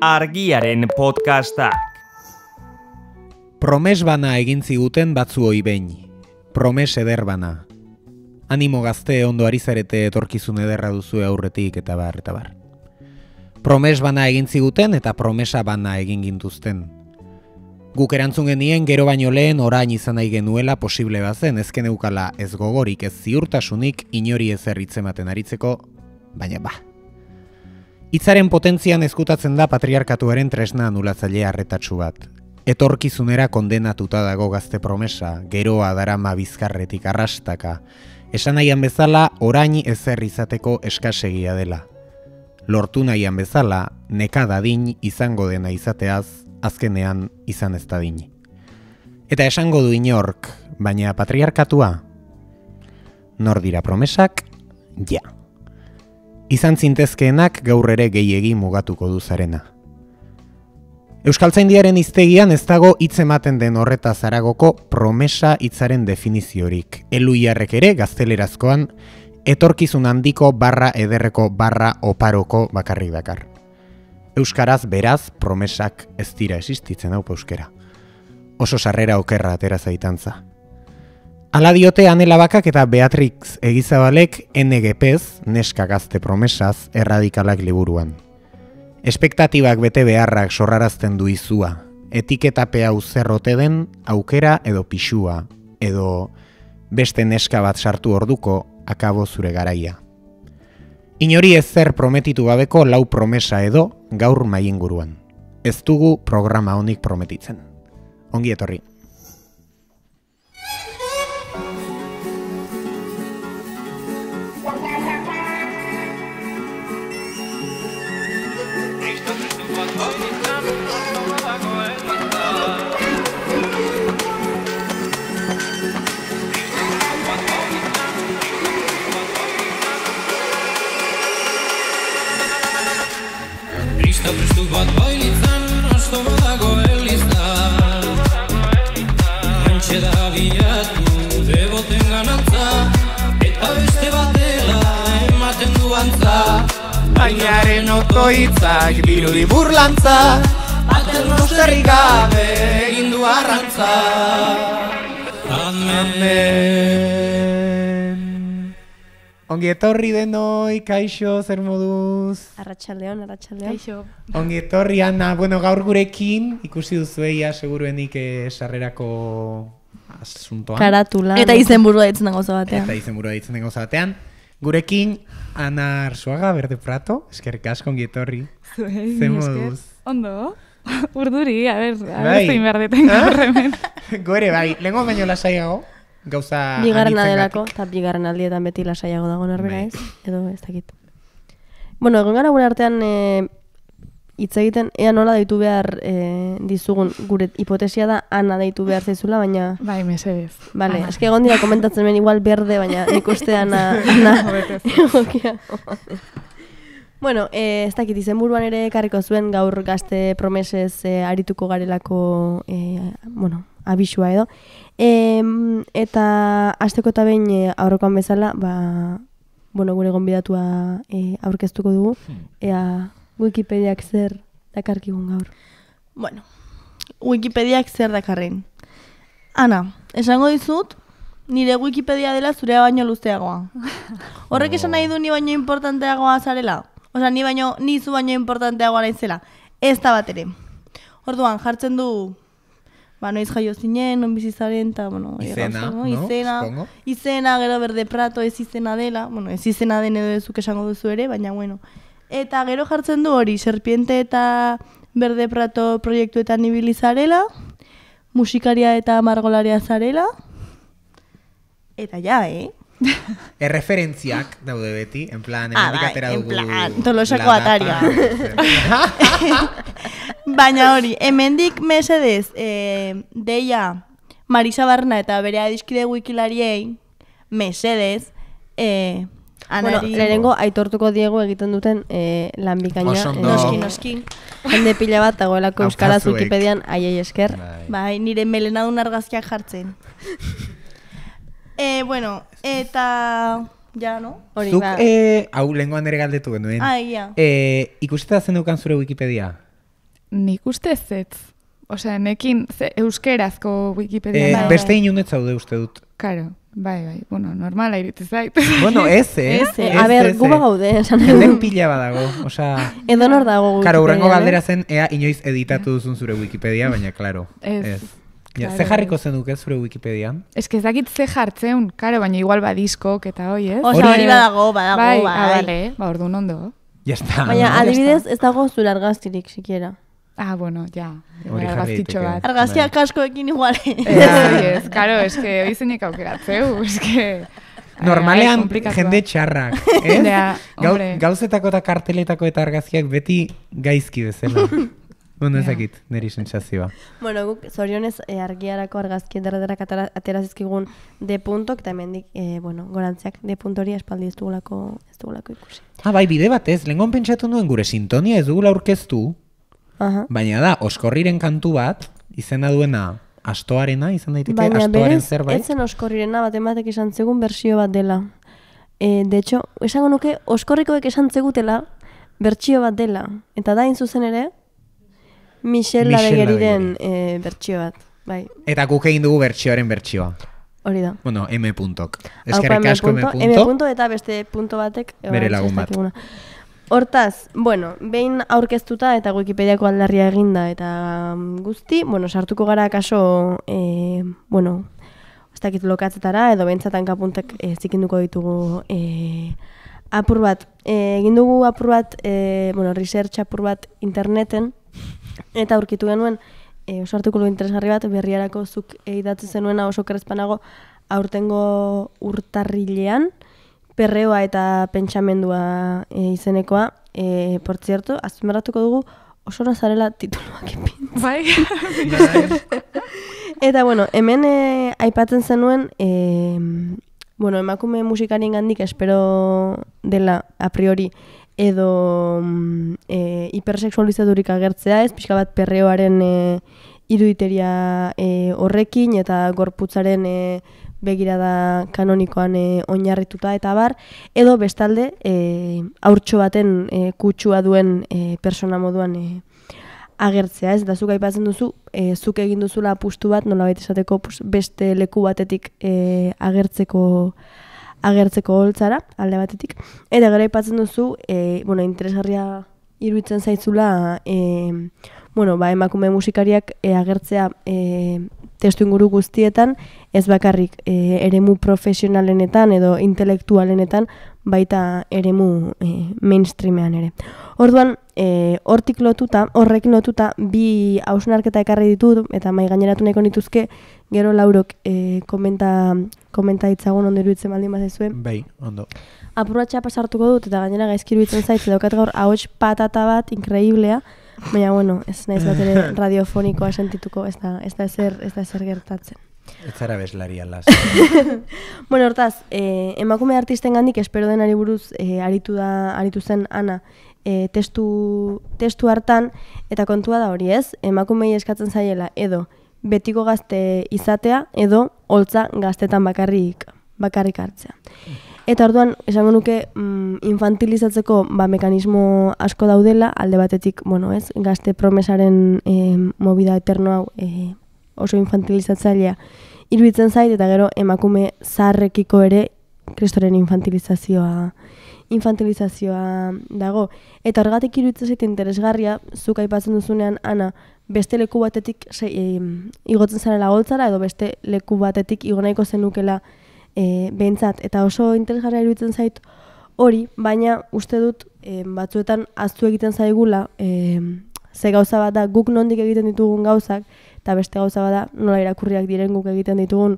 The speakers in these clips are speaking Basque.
argiaren podcastak. Promes bana egin ziguten batzu ohi behin. Promes eder bana. Animo gazte ondo ari zarete etorkizun ederra duzu aurretik eta bar eta bar. Promes bana egin ziguten eta promesa bana egin gintuzten. Guk erantzun genien gero baino lehen orain izan nahi genuela posible bazen ezken neukala ez gogorik ez ziurtasunik inori ez erritzematen aritzeko, baina Ba. Itzaren potentzian ezkutatzen da patriarkatuaren tresna anulatzaile harretatsu bat. Etorkizunera kondenatuta dago gazte promesa, geroa darama bizkarretik arrastaka. esanaian bezala, orain ezer izateko eskasegia dela. Lortu nahian bezala, neka dadin izango dena izateaz, azkenean izan ez dadin. Eta esango du inork, baina patriarkatua, nor dira promesak, ja izan zintezkeenak gaur ere gehiegi mugatuko duzarena. Euskaltzaindiaren hiztegian ez dago hitz ematen den horreta zaragoko promesa hitzaren definiziorik. Eluiarrek ere gaztelerazkoan etorkizun handiko barra ederreko barra oparoko bakarrik dakar. Euskaraz beraz promesak ez dira existitzen hau euskera. Oso sarrera okerra atera zaitantza. Ala diote Anela Bakak eta Beatrix Egizabalek NGPz, Neska Gazte Promesaz, erradikalak liburuan. Espektatibak bete beharrak sorrarazten du izua, etiketape hau zerrote den aukera edo pixua, edo beste neska bat sartu orduko akabo zure garaia. Inori ez zer prometitu gabeko lau promesa edo gaur maien guruan. Ez dugu programa honik prometitzen. Ongi etorri. gaurko hitzak burlantza Bater gabe egin du arrantza Amen. Amen. Ongi etorri denoi, kaixo, zer moduz? Arratxaleon, Kaixo. Ongi Ana, bueno, gaur gurekin, ikusi duzu eia, seguruenik, eh, sarrerako asuntoan. Karatula. Eta izen burua ditzen dagoza batean. Eta izen burua ditzen dagoza batean. Gurekin, Ana Arzuaga, Berde Prato, eskerrik kaskon ongi Ondo? Urduri, a ber, a bai. zein behar deten ah? gaurremen. Gure, bai, lehenko baino lasaiago, gauza... Bigarren adelako, eta bigarren aldietan beti lasaiago dago norbera bai. ez, edo ez dakit. Bueno, egon gara gure artean eh, hitz egiten ea nola deitu behar e, dizugun gure hipotesia da ana deitu behar zaizula baina bai mesedez vale eske egon dira komentatzen ben igual berde baina nikuste ana ana Bueno, e, ez dakit izen buruan ere karriko zuen gaur gazte promesez e, arituko garelako e, bueno, abisua edo. E, eta asteko eta bain e, aurrokoan bezala, ba, bueno, gure gonbidatua e, aurkeztuko dugu. Hmm. Ea, Wikipediak zer dakarkigun gaur. Bueno, Wikipediak zer dakarren. Ana, esango dizut, nire Wikipedia dela zurea baino luzeagoa. Horrek esan nahi du ni baino importanteagoa zarela. Osa, ni baino, ni zu baino importanteagoa zela. Ez da bat ere. Orduan, jartzen du, ba, noiz jaio zinen, non bizizaren, eta, bueno, izena, izena, izena, gero berde prato, ez izena dela, bueno, ez izena den edo ezuk esango duzu ere, baina, bueno, Eta gero jartzen du hori, serpiente eta berde prato proiektuetan zarela, musikaria eta margolaria zarela, eta ja, eh? Erreferentziak daude beti, en plan, atera dugu... En plan, ah, tolosako ataria. Baina hori, hemendik mesedez, eh, deia Marisa Barna eta bere dizkide wikilariei, mesedez, eh, Bueno, lehenengo aitortuko diego egiten duten e, lan bikaina. Hende pila bat dagoelako euskaraz Wikipedian aiei esker. Bai, bai nire melena du nargazkiak jartzen. eh, bueno, eta... Ja, no? Hori, Zuk, ba. Eh, hau lehenkoan ere galdetu genuen. Ah, ia. E, zen zure Wikipedia? Nik uste zetz. Osea, nekin euskerazko Wikipedia. Eh, bai, beste bai. inundet zaude uste dut. Karo. Bai, bai, bueno, normala iritu zait. Bueno, ez, eh? Ez, eh? A ber, guba ba gaude, esan dugu. pila badago, dago, oza... Edo nor dago guztiak. Karo, urrengo eh, galdera bai. zen, ea inoiz editatu duzun zure Wikipedia, baina, claro. Ez. Ja, Ze jarriko zen duk zure Wikipedia? Ez que ez dakit ze jartzen, karo, baina igual badisko, eta hoi, ez? Oza, hori badago, dago, Bai, bai, Bai, ba, ba, ba, ba, ba, ba, ba, ba, ba, ba, ba, ba, ba, ba, ba, ba, Ah, bueno, ja. Hori bat. Argazkiak vale. ekin igual. Bai, ez, ez, karo, ez que hoy aukeratzeu, ez que... Normalean bai, jende txarrak, Ja, Gau, gauzetako eta karteletako eta argazkiak beti gaizki bezala. Ondo ezakit, yeah. neri bueno, guk zorionez e, argiarako argazkien derderak atera zizkigun de puntok, eta hemen dik, eh, bueno, gorantziak de puntori espaldi ez dugulako, ez dugulako ikusi. Ah, bai, bide batez, lehenkoan pentsatu nuen gure sintonia ez dugula aurkeztu baina da, oskorriren kantu bat, izena duena, astoarena, izan daiteke, baina astoaren berez, zerbait. Baina berez, etzen oskorrirena bat ematek esan zegun bersio bat dela. E, de hecho, esango nuke, oskorrikoek esan zegutela, bertsio bat dela. Eta da, zuzen ere, Michel Ladegeriren e, bertsio bat. Bai. Eta guk egin dugu bertsioaren bertsioa. Hori da. Bueno, M puntok. Ezkerrik asko M punto. M punto eta beste punto batek. E, Bere bai, lagun bat. Bere lagun bat. Hortaz, bueno, behin aurkeztuta eta Wikipediako aldarria eginda eta mm, guzti, bueno, sartuko gara kaso, e, bueno, ez dakit lokatzetara edo behintzatan kapuntak e, zikinduko ditugu e, apur bat. E, egin dugu apur bat, e, bueno, research apur bat interneten eta aurkitu genuen e, oso artikulu interesgarri bat berriarako zuk eidatzen zenuena oso krespanago aurtengo urtarrilean perreoa eta pentsamendua e, izenekoa. E, Por zertu, azpimarratuko dugu oso nazarela tituluak inpintz. Bai. eta bueno, hemen e, aipatzen zenuen... E, Bueno, emakume musikaren gandik espero dela a priori edo mm, e, hipersexualizadurik agertzea ez, pixka bat perreoaren e, iruditeria e, horrekin eta gorputzaren e, begirada kanonikoan eh, oinarrituta eta bar, edo bestalde e, eh, aurtxo baten eh, kutsua duen e, persona moduan agertzea, ez? Da zuk aipatzen duzu, zuk egin duzula apustu bat, nola baita esateko beste leku batetik agertzeko agertzeko holtzara, alde batetik. Eta gara aipatzen duzu, e, bueno, interesgarria iruditzen zaizula, bueno, ba, emakume musikariak agertzea testu inguru guztietan, ez bakarrik e, eremu profesionalenetan edo intelektualenetan, baita eremu e, mainstreamean ere. Orduan, eh, hortik lotuta, horrek notuta, bi hausnarketa ekarri ditut, eta mai gaineratu nahiko nituzke, gero laurok e, komenta, komenta ditzagun ondero itzen baldin Bai, ondo. Apurratxa pasartuko dut, eta gainera gaizkiru itzen zaitz, daukat gaur, hauts patata bat, inkreiblea, Baina, bueno, ez naiz bat ere radiofonikoa sentituko, ez da, ez da ezer, ez da ezer gertatzen. Ez zara bezlari alaz. bueno, hortaz, eh, emakume artisten gandik espero denari buruz eh, aritu, da, aritu zen Ana eh, testu, testu hartan, eta kontua da hori ez, emakumei eskatzen zaiela edo betiko gazte izatea edo holtza gaztetan bakarrik, bakarrik hartzea. Mm. Eta orduan, esango nuke, mm, infantilizatzeko ba, mekanismo asko daudela, alde batetik, bueno, ez, gazte promesaren e, mobida eterno hau e, oso infantilizatzailea irbitzen zait, eta gero emakume zarrekiko ere kristoren infantilizazioa infantilizazioa dago. Eta horregatik iruditzen zait interesgarria, zuk aipatzen duzunean, ana, beste leku batetik igotzen zara lagoltzara, edo beste leku batetik igonaiko zenukela e, behintzat. Eta oso interesgarria iruditzen zait hori, baina uste dut e, batzuetan aztu egiten zaigula e, ze gauza bat da guk nondik egiten ditugun gauzak, eta beste gauza bat da nola irakurriak diren guk egiten ditugun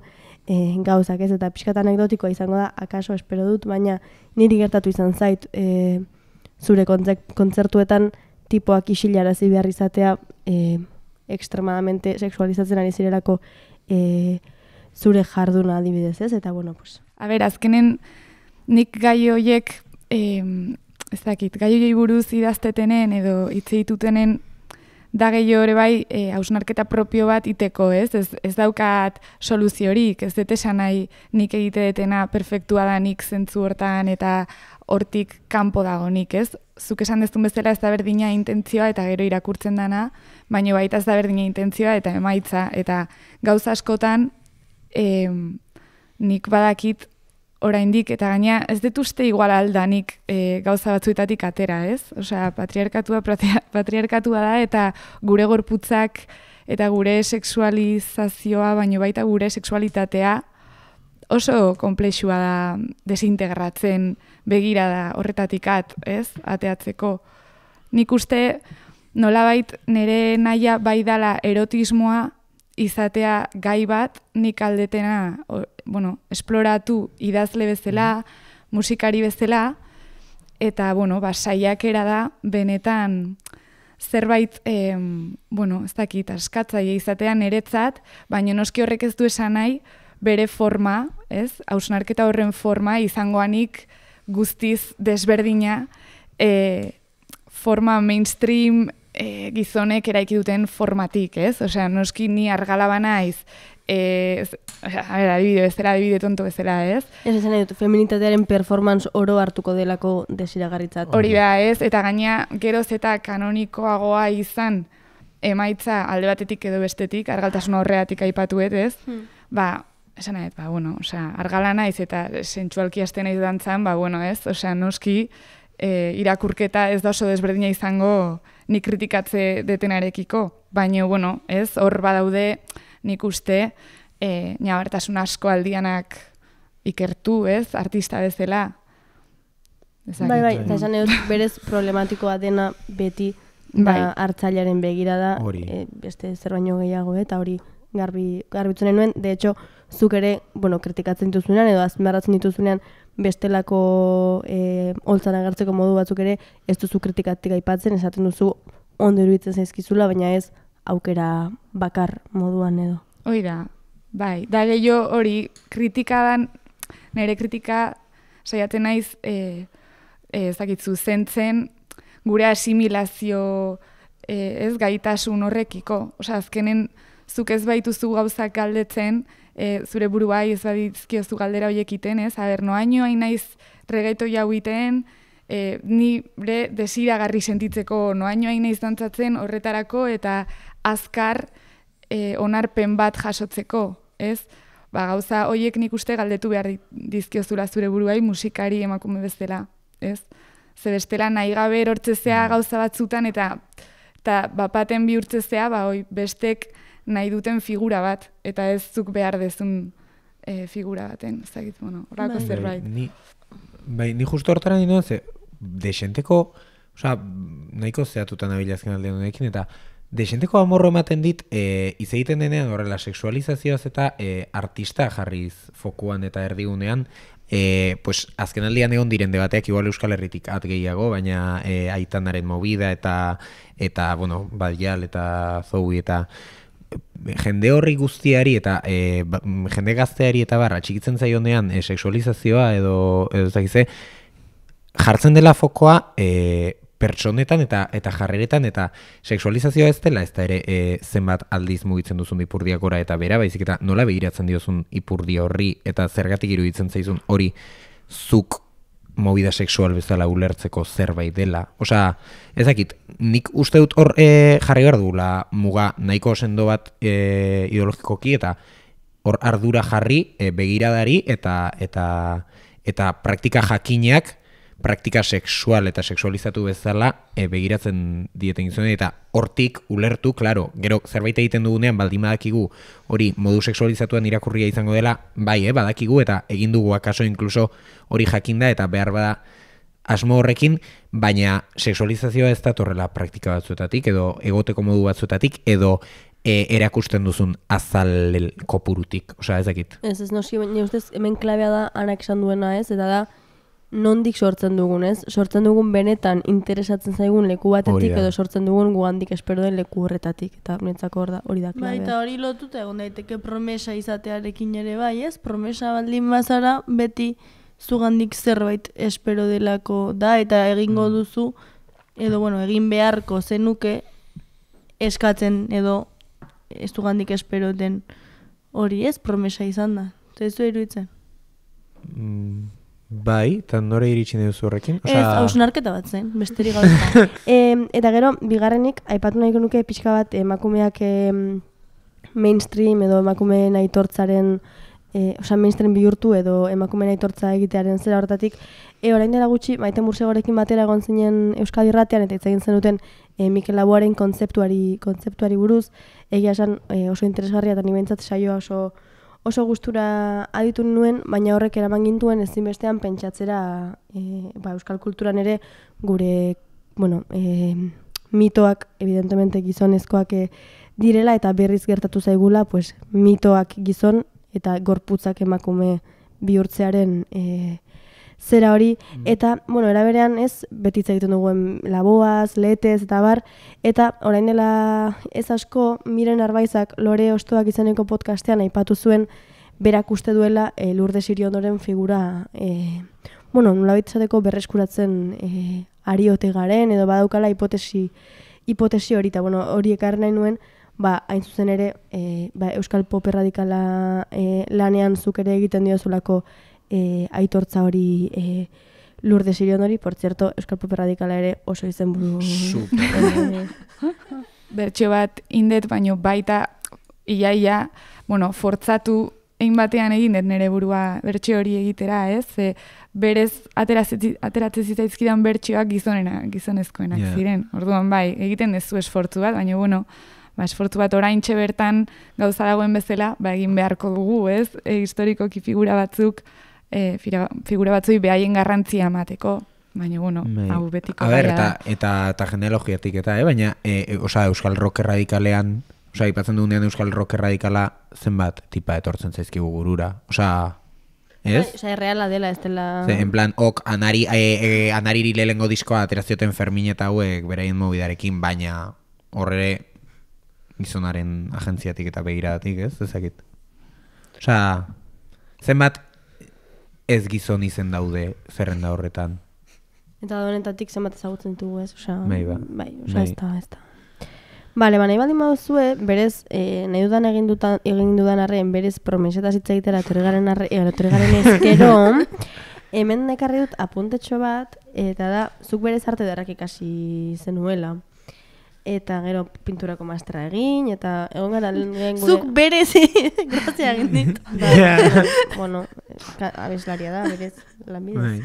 e, gauzak ez, eta pixkat anekdotikoa izango da, akaso espero dut, baina niri gertatu izan zait e, zure kontzertuetan tipoak isilarazi behar izatea e, ekstremadamente seksualizatzen ari zirelako e, zure jarduna adibidez, ez? Eta bueno, pues. A ber, azkenen nik gai hoiek eh, ez dakit, gai hoiei buruz idaztetenen edo hitz ditutenen da gehi hori bai eh, hausnarketa e, propio bat iteko, ez? Ez, ez daukat soluziorik, ez dut nahi nik egite detena perfektua da nik zentzu hortan eta hortik kanpo dago nik, ez? Zuk esan deztun bezala ez da berdina intentzioa eta gero irakurtzen dana, baina baita ez da berdina intentzioa eta emaitza, eta gauza askotan em, nik badakit oraindik eta gaina ez detuste igual aldanik e, gauza batzuetatik atera, ez? Osea, patriarkatua patriarkatua da eta gure gorputzak eta gure sexualizazioa, baino baita gure sexualitatea oso komplexua da desintegratzen begira da horretatik at, ez? Ateatzeko. Nik uste nolabait nire naia bai dala erotismoa izatea gai bat nik aldetena, bueno, esploratu idazle bezala, mm-hmm. musikari bezala, eta, bueno, ba, saiak erada benetan zerbait, bueno, ez dakit, askatza izatea neretzat, baina noski horrek ez du esan nahi, bere forma, ez, hausnarketa horren forma, izangoanik guztiz desberdina, e, forma mainstream, e, gizonek eraiki duten formatik, ez? Osea, noski ni argalaba naiz, eh, ez, osea, a ber, adibide, ez zera adibide tonto bezala, ez? Ez esan edut, feminitatearen performance oro hartuko delako desiragarritzat. Hori da, ez? Eta gaina, geroz eta kanonikoagoa izan, emaitza alde batetik edo bestetik, argaltasun horreatik aipatuet, ez? Hmm. Ba, esan ba, bueno, osea, argala naiz eta sentsualki aste naiz dantzan, ba, bueno, ez? Osea, noski, e, irakurketa ez da oso desberdina izango ni kritikatze detenarekiko, baina, bueno, ez, hor badaude nik uste e, nabartasun asko aldianak ikertu, ez, artista bezala. Bai, bai, bai, eta esan berez problematikoa dena beti bai. Ba, hartzailearen begira da, E, beste zer baino gehiago, eta hori garbi, garbitzen nuen, de hecho, zuk ere, bueno, kritikatzen dituzunean, edo azmerratzen dituzunean, bestelako e, eh, holtzan agertzeko modu batzuk ere ez duzu kritikatik aipatzen esaten duzu ondo iruditzen zaizkizula, baina ez aukera bakar moduan edo. Hoi da, bai, da gehiago hori kritika dan, nire kritika saiatzen naiz e, eh, e, eh, zakitzu zentzen gure asimilazio ez gaitasun horrekiko. osea, azkenen zuk ez baituzu gauzak galdetzen, e, zure buruai ez badizkiozu galdera hoiek iten, ez? Aber, noaino hain naiz regaito jau iten, e, ni bre desiragarri sentitzeko noaino hain naiz dantzatzen horretarako eta azkar e, onarpen bat jasotzeko, ez? Ba, gauza, hoiek nik uste galdetu behar dizkiozula zure buruai musikari emakume bezala, ez? Ze bestela nahi gabe erortzezea mm. gauza batzutan eta eta bapaten bihurtzezea, ba, oi, bestek nahi duten figura bat, eta ez zuk behar dezun eh, figura baten, ez dakit, bueno, horako bai. zerbait. Bai, ni, bai, ni justu hortaren dinuen, ze, desenteko, oza, nahiko zehatutan abilazken aldean honekin, eta desenteko amorro ematen dit, e, egiten denean horrela seksualizazioaz eta eh, artista jarriz fokuan eta erdigunean, E, pues, azken aldean egon diren debateak igual Euskal Herritik at baina e, aitanaren movida eta eta bueno, Badial eta Zoui eta jende horri guztiari eta e, ba, jende gazteari eta barra txikitzen zaionean e, seksualizazioa edo edo ez jartzen dela fokoa e, pertsonetan eta eta jarreretan eta seksualizazioa ez dela ez da ere e, aldiz mugitzen duzun ipurdiak ora eta bera baizik eta nola begiratzen diozun ipurdi horri eta zergatik iruditzen zaizun hori zuk movida sexual bezala ulertzeko zerbait dela. Osa, ez dakit, nik uste dut hor e, jarri behar dugula muga nahiko sendo bat e, ideologikoki eta hor ardura jarri e, eh, begiradari eta eta eta praktika jakineak praktika sexual eta sexualizatu bezala e, begiratzen dieten gizonei eta hortik ulertu, claro, gero zerbait egiten dugunean baldin badakigu hori modu sexualizatuan irakurria izango dela, bai, eh, badakigu eta egin dugu akaso incluso hori jakinda eta behar bada asmo horrekin, baina sexualizazioa ez da torrela praktika batzuetatik edo egoteko modu batzuetatik edo E, erakusten duzun azal kopurutik, osea, ez dakit. Ez, ez, no, si, hemen klabea da anak esan duena ez, eta da, nondik sortzen dugun, Sortzen dugun benetan interesatzen zaigun leku batetik edo sortzen dugun guandik espero leku horretatik. Eta nintzako hor da, hori da klabe. Bai, eta hori lotuta egon daiteke promesa izatearekin ere bai, ez? Promesa baldin bazara beti zugandik zerbait espero delako da eta egingo mm. duzu edo bueno, egin beharko zenuke eskatzen edo ez zugandik espero den hori ez promesa izan da. Ez iruditzen? Mm. Bai, eta nore iritsi nahi duzu horrekin. Ez, hausnarketa bat zen, besteri gauza. e, eta gero, bigarrenik, aipatu nahi nuke pixka bat eh, emakumeak mainstream edo emakume nahi tortzaren, e, eh, mainstream bihurtu edo emakume nahi tortza egitearen zera hartatik. E, eh, orain dela gutxi, maite mursegorekin batera egon zinen Euskadi Ratean, eta itzakin zen duten e, Mikel Laboaren kontzeptuari, kontzeptuari buruz, egia esan e, oso interesgarria eta nimentzat saioa oso oso gustura aditu nuen, baina horrek eraman gintuen ezinbestean pentsatzera e, ba, euskal kulturan ere gure bueno, e, mitoak evidentemente gizonezkoak e, direla eta berriz gertatu zaigula pues, mitoak gizon eta gorputzak emakume bihurtzearen zera hori, mm. eta, bueno, eraberean ez, betitza egiten duguen laboaz, letez, eta bar, eta orain dela ez asko, miren arbaizak lore ostuak izeneko podcastean aipatu zuen, berak uste duela e, eh, lurde sirio ondoren figura, e, bueno, nula bitzateko berreskuratzen e, eh, ariote garen, edo badaukala hipotesi, hipotesi hori, eta, bueno, hori ekarri nahi nuen, ba, hain zuzen ere, ba, Euskal Pop Erradikala e, lanean zuk ere egiten diozulako e, aitortza hori e, eh, lur desirion hori, por zerto, Euskal Pope Radikala ere oso izen buru. Eh, Bertxo bat, indet, baino baita, iaia, ia, bueno, fortzatu egin batean egin, nere burua bertxe hori egitera, ez? E, berez, ateratzen zaizkidan bertxoak gizonena, gizonezkoenak yeah. ziren. Orduan, bai, egiten duzu esfortzu bat, baina, bueno, ba, esfortzu bat orain bertan gauza dagoen bezala, ba, egin beharko dugu, ez? E, historikoki figura batzuk, e, fira, figura batzui behaien garrantzia emateko, baina bueno, Mei. Bai. hau betiko A eta, eta, eta genealogiatik eta, eh? baina e, eh, eh, osa, Euskal Rock Radikalean, osa, ipatzen dugunean Euskal Rock Radikala zenbat tipa etortzen zaizkigu burura. osea Ez? Bai, erreala dela, ez dela... en plan, ok, anari, e, anariri lehengo diskoa aterazioten fermin eta hauek beraien mobidarekin, baina horre gizonaren agentziatik eta begiratik, ez? Ezakit. zenbat ez gizon izen daude zerrenda horretan. Eta donetatik zenbat ezagutzen ditugu ez, osea. Bai, ba. bai, osea, bai. ez da, ez da. Bale, baina ibaldi berez, e, nahi dudan egin, dudan arren, berez promeseta zitza egitera, torregaren arre, e, eh, ezkero, hemen nekarri dut apuntetxo bat, eta da, zuk berez arte darrak ikasi zenuela eta gero pinturako maestra egin, eta egon gara lehen gure... Zuk berez, grazia egin ditu. Bueno, abeslaria da, berez, lan bai.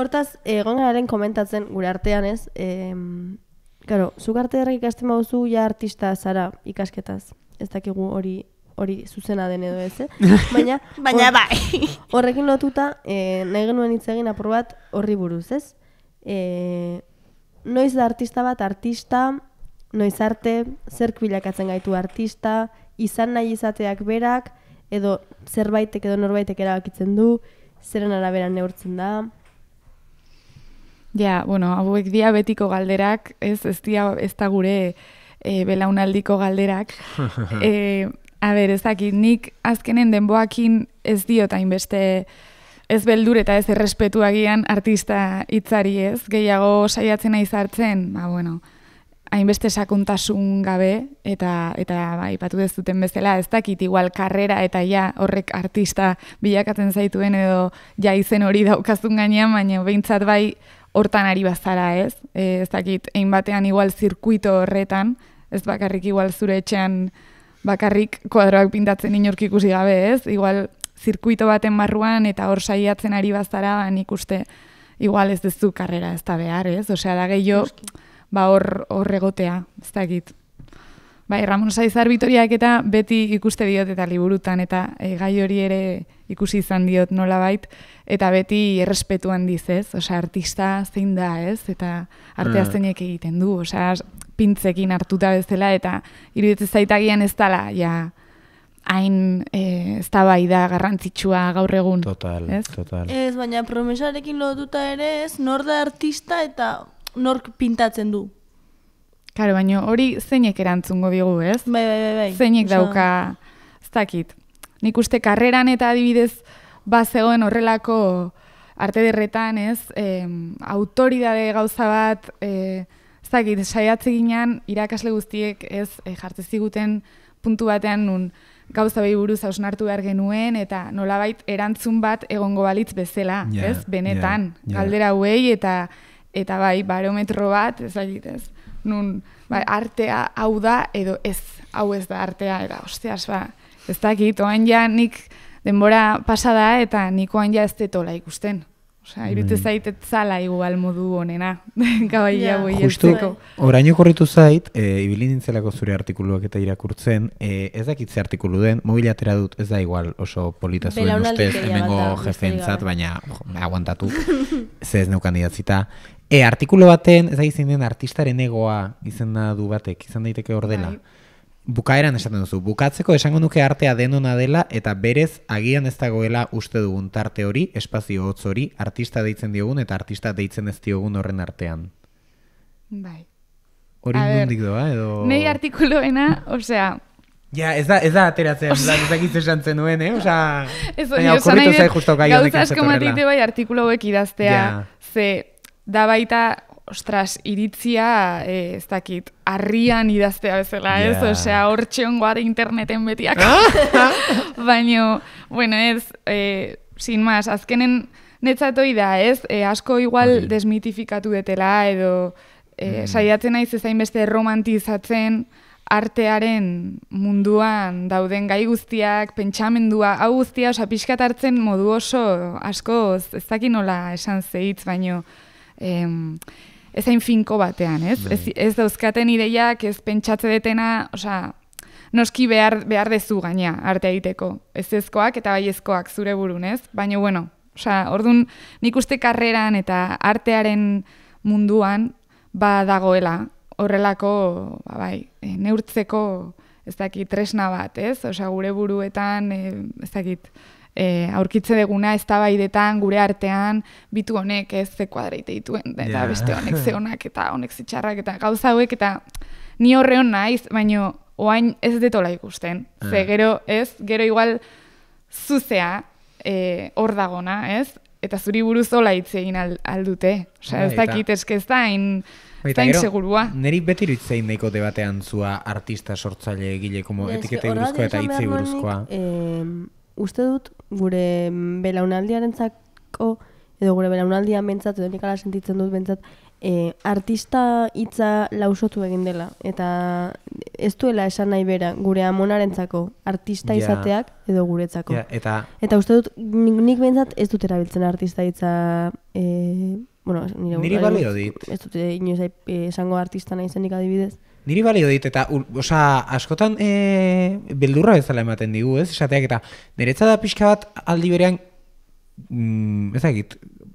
Hortaz, egon gara lehen komentatzen gure artean ez, gero, zuk arte darrak ikasten bauzu, ja artista zara ikasketaz, ez dakigu hori hori zuzena den edo ez, eh? baina... Baina hor, bai! Horrekin lotuta, eh, nahi genuen hitz egin apur bat horri buruz, ez? Eh, noiz da artista bat, artista, noiz arte, zerk bilakatzen gaitu artista, izan nahi izateak berak, edo zerbaitek edo norbaitek erabakitzen du, zeren arabera neurtzen da. Ja, bueno, hauek dia betiko galderak, ez, ez, dia, ez da gure e, belaunaldiko galderak. e, a ber, ez dakit, nik azkenen denboakin ez diotain beste ez beldur eta ez errespetuagian artista hitzari ez, gehiago saiatzen aizartzen, ba, bueno, hainbeste sakuntasun gabe eta eta aipatu ba, dezuten bezala ez dakit igual karrera eta ja horrek artista bilakatzen zaituen edo ja izen hori daukazun gainean baina beintzat bai hortan ari bazara ez e, ez dakit einbatean igual zirkuito horretan ez bakarrik igual zure etxean bakarrik kuadroak pintatzen inork ikusi gabe ez igual zirkuito baten marruan eta hor saiatzen ari bazara ba nikuste igual ez duzu karrera ez da behar ez osea da gehiyo ba hor hor egotea, ez dakit. Bai, Ramon Saizar Arbitoriak eta beti ikuste diot eta liburutan eta e, gai hori ere ikusi izan diot nolabait eta beti errespetuan handiz, ez? Osea, artista zein da, ez? Eta artea mm. zeinek egiten du, osea, pintzekin hartuta bezala eta iruditzen zaitagian ez dala ja hain e, ez da bai da garrantzitsua gaur egun. Total, ez? total. Ez, baina promesarekin lotuta ere ez, nor da artista eta nork pintatzen du. Karo, baina hori zeinek erantzungo digu, ez? Bai, bai, bai. bai. Zeinek dauka, ez dakit. Nik uste karreran eta adibidez bazegoen horrelako arte derretan, ez? E, autoridade gauza bat, e, ez saiatze ginean irakasle guztiek, ez, e, eh, jartze ziguten puntu batean nun gauza behi buruz hausnartu behar genuen, eta nolabait erantzun bat egongo balitz bezala, ez? Benetan, yeah, yeah. galdera huei, eta eta bai, barometro bat, ez egitez. nun, bai, artea hau da, edo ez, hau ez da artea, eta hosteaz, ba, ez dakit, oan ja nik denbora pasada, eta nik oan ja ez detola ikusten. osea, irut mm. zala igual modu honena, gabai ja, boi ez zeko. zait, e, eh, ibilin zure artikuluak eta irakurtzen, e, ez dakitze artikulu den, atera dut, ez da igual oso polita zuen ustez, emengo jefentzat, baina jo, aguantatu, zez neukandidatzita. E, artikulo baten, ez da izin den, artistaren egoa izan da du batek, izan daiteke hor dela. Bai. Bukaeran esaten duzu, bukatzeko esango nuke artea denona dela, eta berez, agian ez dagoela uste dugun tarte hori, espazio hotz hori, artista deitzen diogun, eta artista deitzen ez diogun horren artean. Bai. Hori nondik doa, edo... Nei artikuloena, osea... Ja, ez da, ez da, ateratzen, ose... ez da, ez nuen, eh? Osea... Ez da, ez da, ez da, ez da, ez da, ez da, ez da, ez da, ez da, da baita ostras, iritzia, e, ez dakit, harrian idaztea bezala, yeah. ez? Osea, hor txion interneten betiak. Baina, bueno, ez, e, sin mas, azkenen netzatoi da, ez? E, asko igual desmitifikatu detela, edo e, mm. saiatzen naiz ezain beste romantizatzen artearen munduan dauden gai guztiak, pentsamendua, hau guztia, osea, pixkat hartzen modu oso, asko, ez dakit nola esan zehitz, baino, em, ez hain finko batean, ez? Bai. Ez, ez dauzkaten ideiak, ez pentsatze detena, osea, noski behar, behar dezu gaina arte egiteko. Ez ezkoak eta bai ezkoak zure burun, Baina, bueno, osea, orduan nik uste karreran eta artearen munduan dagoela horrelako, ba, bai, eh, neurtzeko ez dakit tresna bat, ez? Osea, gure buruetan, eh, ez dakit, e, eh, aurkitze deguna ez baidetan, gure artean, bitu honek ez ze dituen, eta beste honek ze honak eta honek zitxarrak eta gauza hauek eta ni horre hon naiz, baino oain ez detola ikusten. Ah. Ze gero ez, gero igual zuzea e, hor dagona, ez? Eta zuri buruz hola hitz egin aldute. Osea, bai, ez dakit eske hain bai, segurua. neri beti ruitzein nahiko debatean zua artista sortzaile egile, komo etiketa buruzkoa eta itzi buruzkoa. Eh, uste dut gure belaunaldiaren zako, edo gure belaunaldian bentsat, edo nik sentitzen dut bentsat, e, artista hitza lausotu egin dela. Eta ez duela esan nahi bera gure amonaren zako, artista izateak edo guretzako. eta... eta uste dut nik, nik ez dut erabiltzen artista hitza... E, bueno, nire, niri balio dit. Ez dut eh, inoiz esango artista nahi adibidez niri balio dit, eta askotan e, beldurra bezala ematen digu, ez? Esateak eta niretza da pixka bat aldi berean, mm,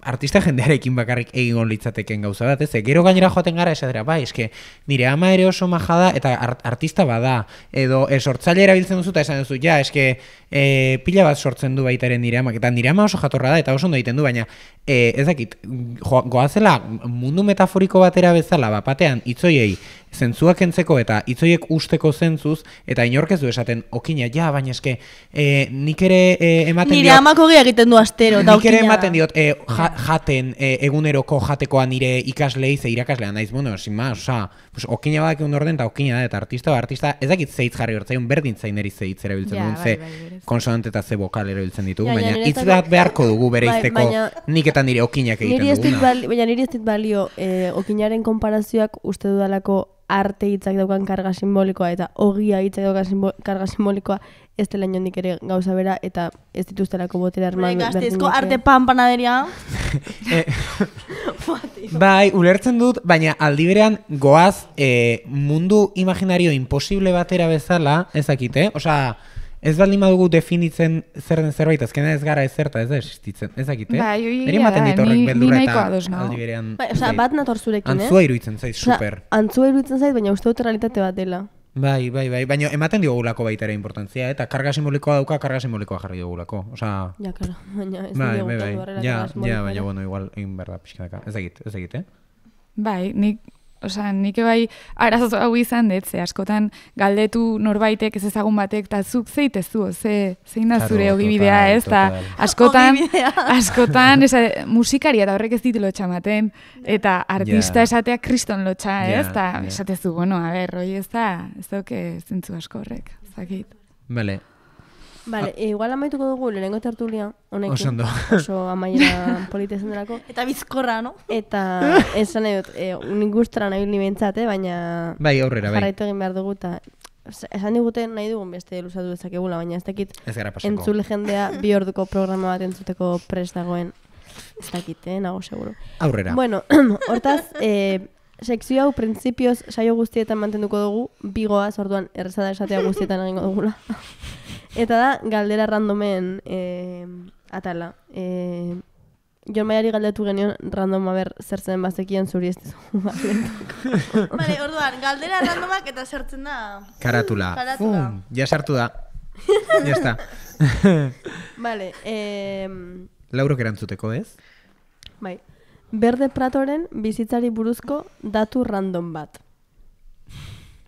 artista jendearekin bakarrik egin onlitzateken litzateken gauza bat, ez? E, gero gainera joaten gara esatera, bai, eske, nire ama ere oso maja da eta artista bada, edo esortzaile erabiltzen duzu eta esan duzu, ja, eske, e, pila bat sortzen du baitaren nire ama, eta nire ama oso jatorra da eta oso ondo egiten du, baina, e, ez goazela mundu metaforiko batera bezala, bapatean, itzoiei, zentzuak entzeko eta itzoiek usteko zentzuz, eta inorkez du esaten okina, ja, baina eske, e, nik ere e, ematen diot... Nire amako egiten du astero, eta okina ematen diot, e, ja, jaten, e, eguneroko jatekoa nire ikasleiz, e, irakaslean, naiz, bueno, sin ma, osa, pues okina badak orden, eta okina da, eta artista, ba, artista, ez dakit zeitz jarri hortzaion, berdin zaineri zeitz erabiltzen yeah, bai, ze bai, konsonante eta ze bokal erabiltzen ditugu, baina hitz beharko dugu bere bai, izteko nik eta nire okinak egiten baina niri ez dit balio, eh, okinaren konparazioak uste dudalako arte hitzak daukan karga simbolikoa eta ogia hitzak daukan karga simbolikoa ez dela inondik ere gauza bera eta ez dituztelako botera arman Gaztizko arte pan panaderia eh, Bai, ulertzen dut, baina aldiberean goaz eh, mundu imaginario imposible batera bezala ezakite. Eh? Osa, ez baldin badugu definitzen zer den zerbait, azkena ez gara ezerta ez da existitzen, ezakite. Eh? Bai, oi, Nire aldiberean. bat nator zurekin, eh? Antzua iruditzen zait, super. Osa, antzua iruditzen zait, baina uste dut realitate bat dela. Bai, bai, bai, baina ematen diogulako baita ere importantzia, eta karga simbolikoa dauka, karga simbolikoa jarri diogulako, osea... Ja, karo, baina ez bai, diogulako bai, bai. Ja, ja, baina, bueno, eh. igual, egin behar da pixkanaka, ez egit, ez egit, eh? Bai, nik Osa, nik bai arazo hau izan dut, askotan galdetu norbaitek ez ezagun batek, eta zuk zeitezu, ze, zein zure ogibidea, ez? Eta askotan, askotan, esa, musikaria eta horrek ez ditu lotxa eta artista esatea esateak kriston lotxa, ez? Eta esatezu, bueno, a ber, hoi ez da, ez dauke zentzu asko horrek, zakit. Bele, Vale, ah. igual amaituko dugu lehenengo tertulia, honek oso, oso amaiera polita delako. Eta bizkorra, no? Eta esan edut, e, unik guztara nahi hundi eh, bentsate, eh, baina... Bai, aurrera, bai. Jarraitu egin behar dugu, eta esan diguten nahi dugun beste luzatu dezakegula, baina ez dakit entzule jendea bi programa bat entzuteko prest dagoen. Ez dakit, eh, nago seguro. Aurrera. Bueno, hortaz... E, Sekzio hau, printzipioz saio guztietan mantenduko dugu, bigoaz, orduan, errezada esatea guztietan egingo dugula. Eta da, galdera randomen eh, atala. Eh, maiari galdetu genio randoma ber zertzen bazekien zuri ez dizu. vale, orduan, galdera randomak eta zertzen da. Karatula. Ja sartu da. Ja está. vale. Eh, Lauro keran ez? Bai. Berde Pratoren bizitzari buruzko datu random bat.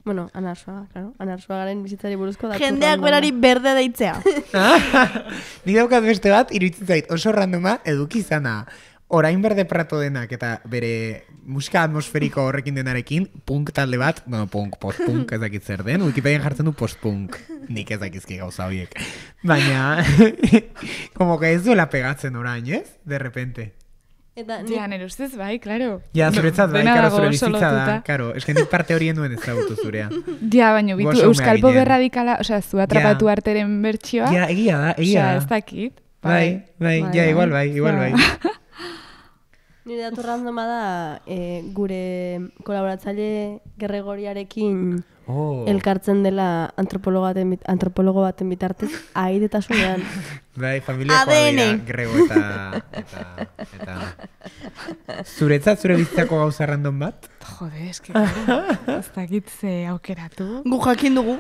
Bueno, anarsoaga, claro. garen bizitzari buruzko datu. Jendeak berari berde deitzea. Ni daukat beste bat, iruditzen zait, oso randoma eduki zana. Orain berde prato denak eta bere musika atmosferiko horrekin denarekin, punk talde bat, bueno, punk, post-punk ez dakit zer den, Wikipedian jartzen du post-punk, nik ez dakizki gauza horiek. Baina, como que ez duela pegatzen orain, ez? De repente. Eta ni... Ja, nero ustez, bai, klaro. Ja, zuretzat, bai, karo, zure bizitza da, karo. que parte horien duen ezagutu zurea. Ja, baino, bitu, Euskal Pobre Radikala, oza, zua trapatu arteren bertxioa. Ja, egia da, egia da. Oza, ez dakit. Bai, bai, bai ja, bai, bai. igual, bai, igual, bai. Nire datu randoma da, eh, gure kolaboratzaile gerregoriarekin oh. elkartzen dela baten, antropologo baten bitartez aidetasunean. bai, familia koia grego eta, eta, eta. zure biztako gauza random bat? Jode, eske. Hasta gitze aukeratu. Gu jakin dugu.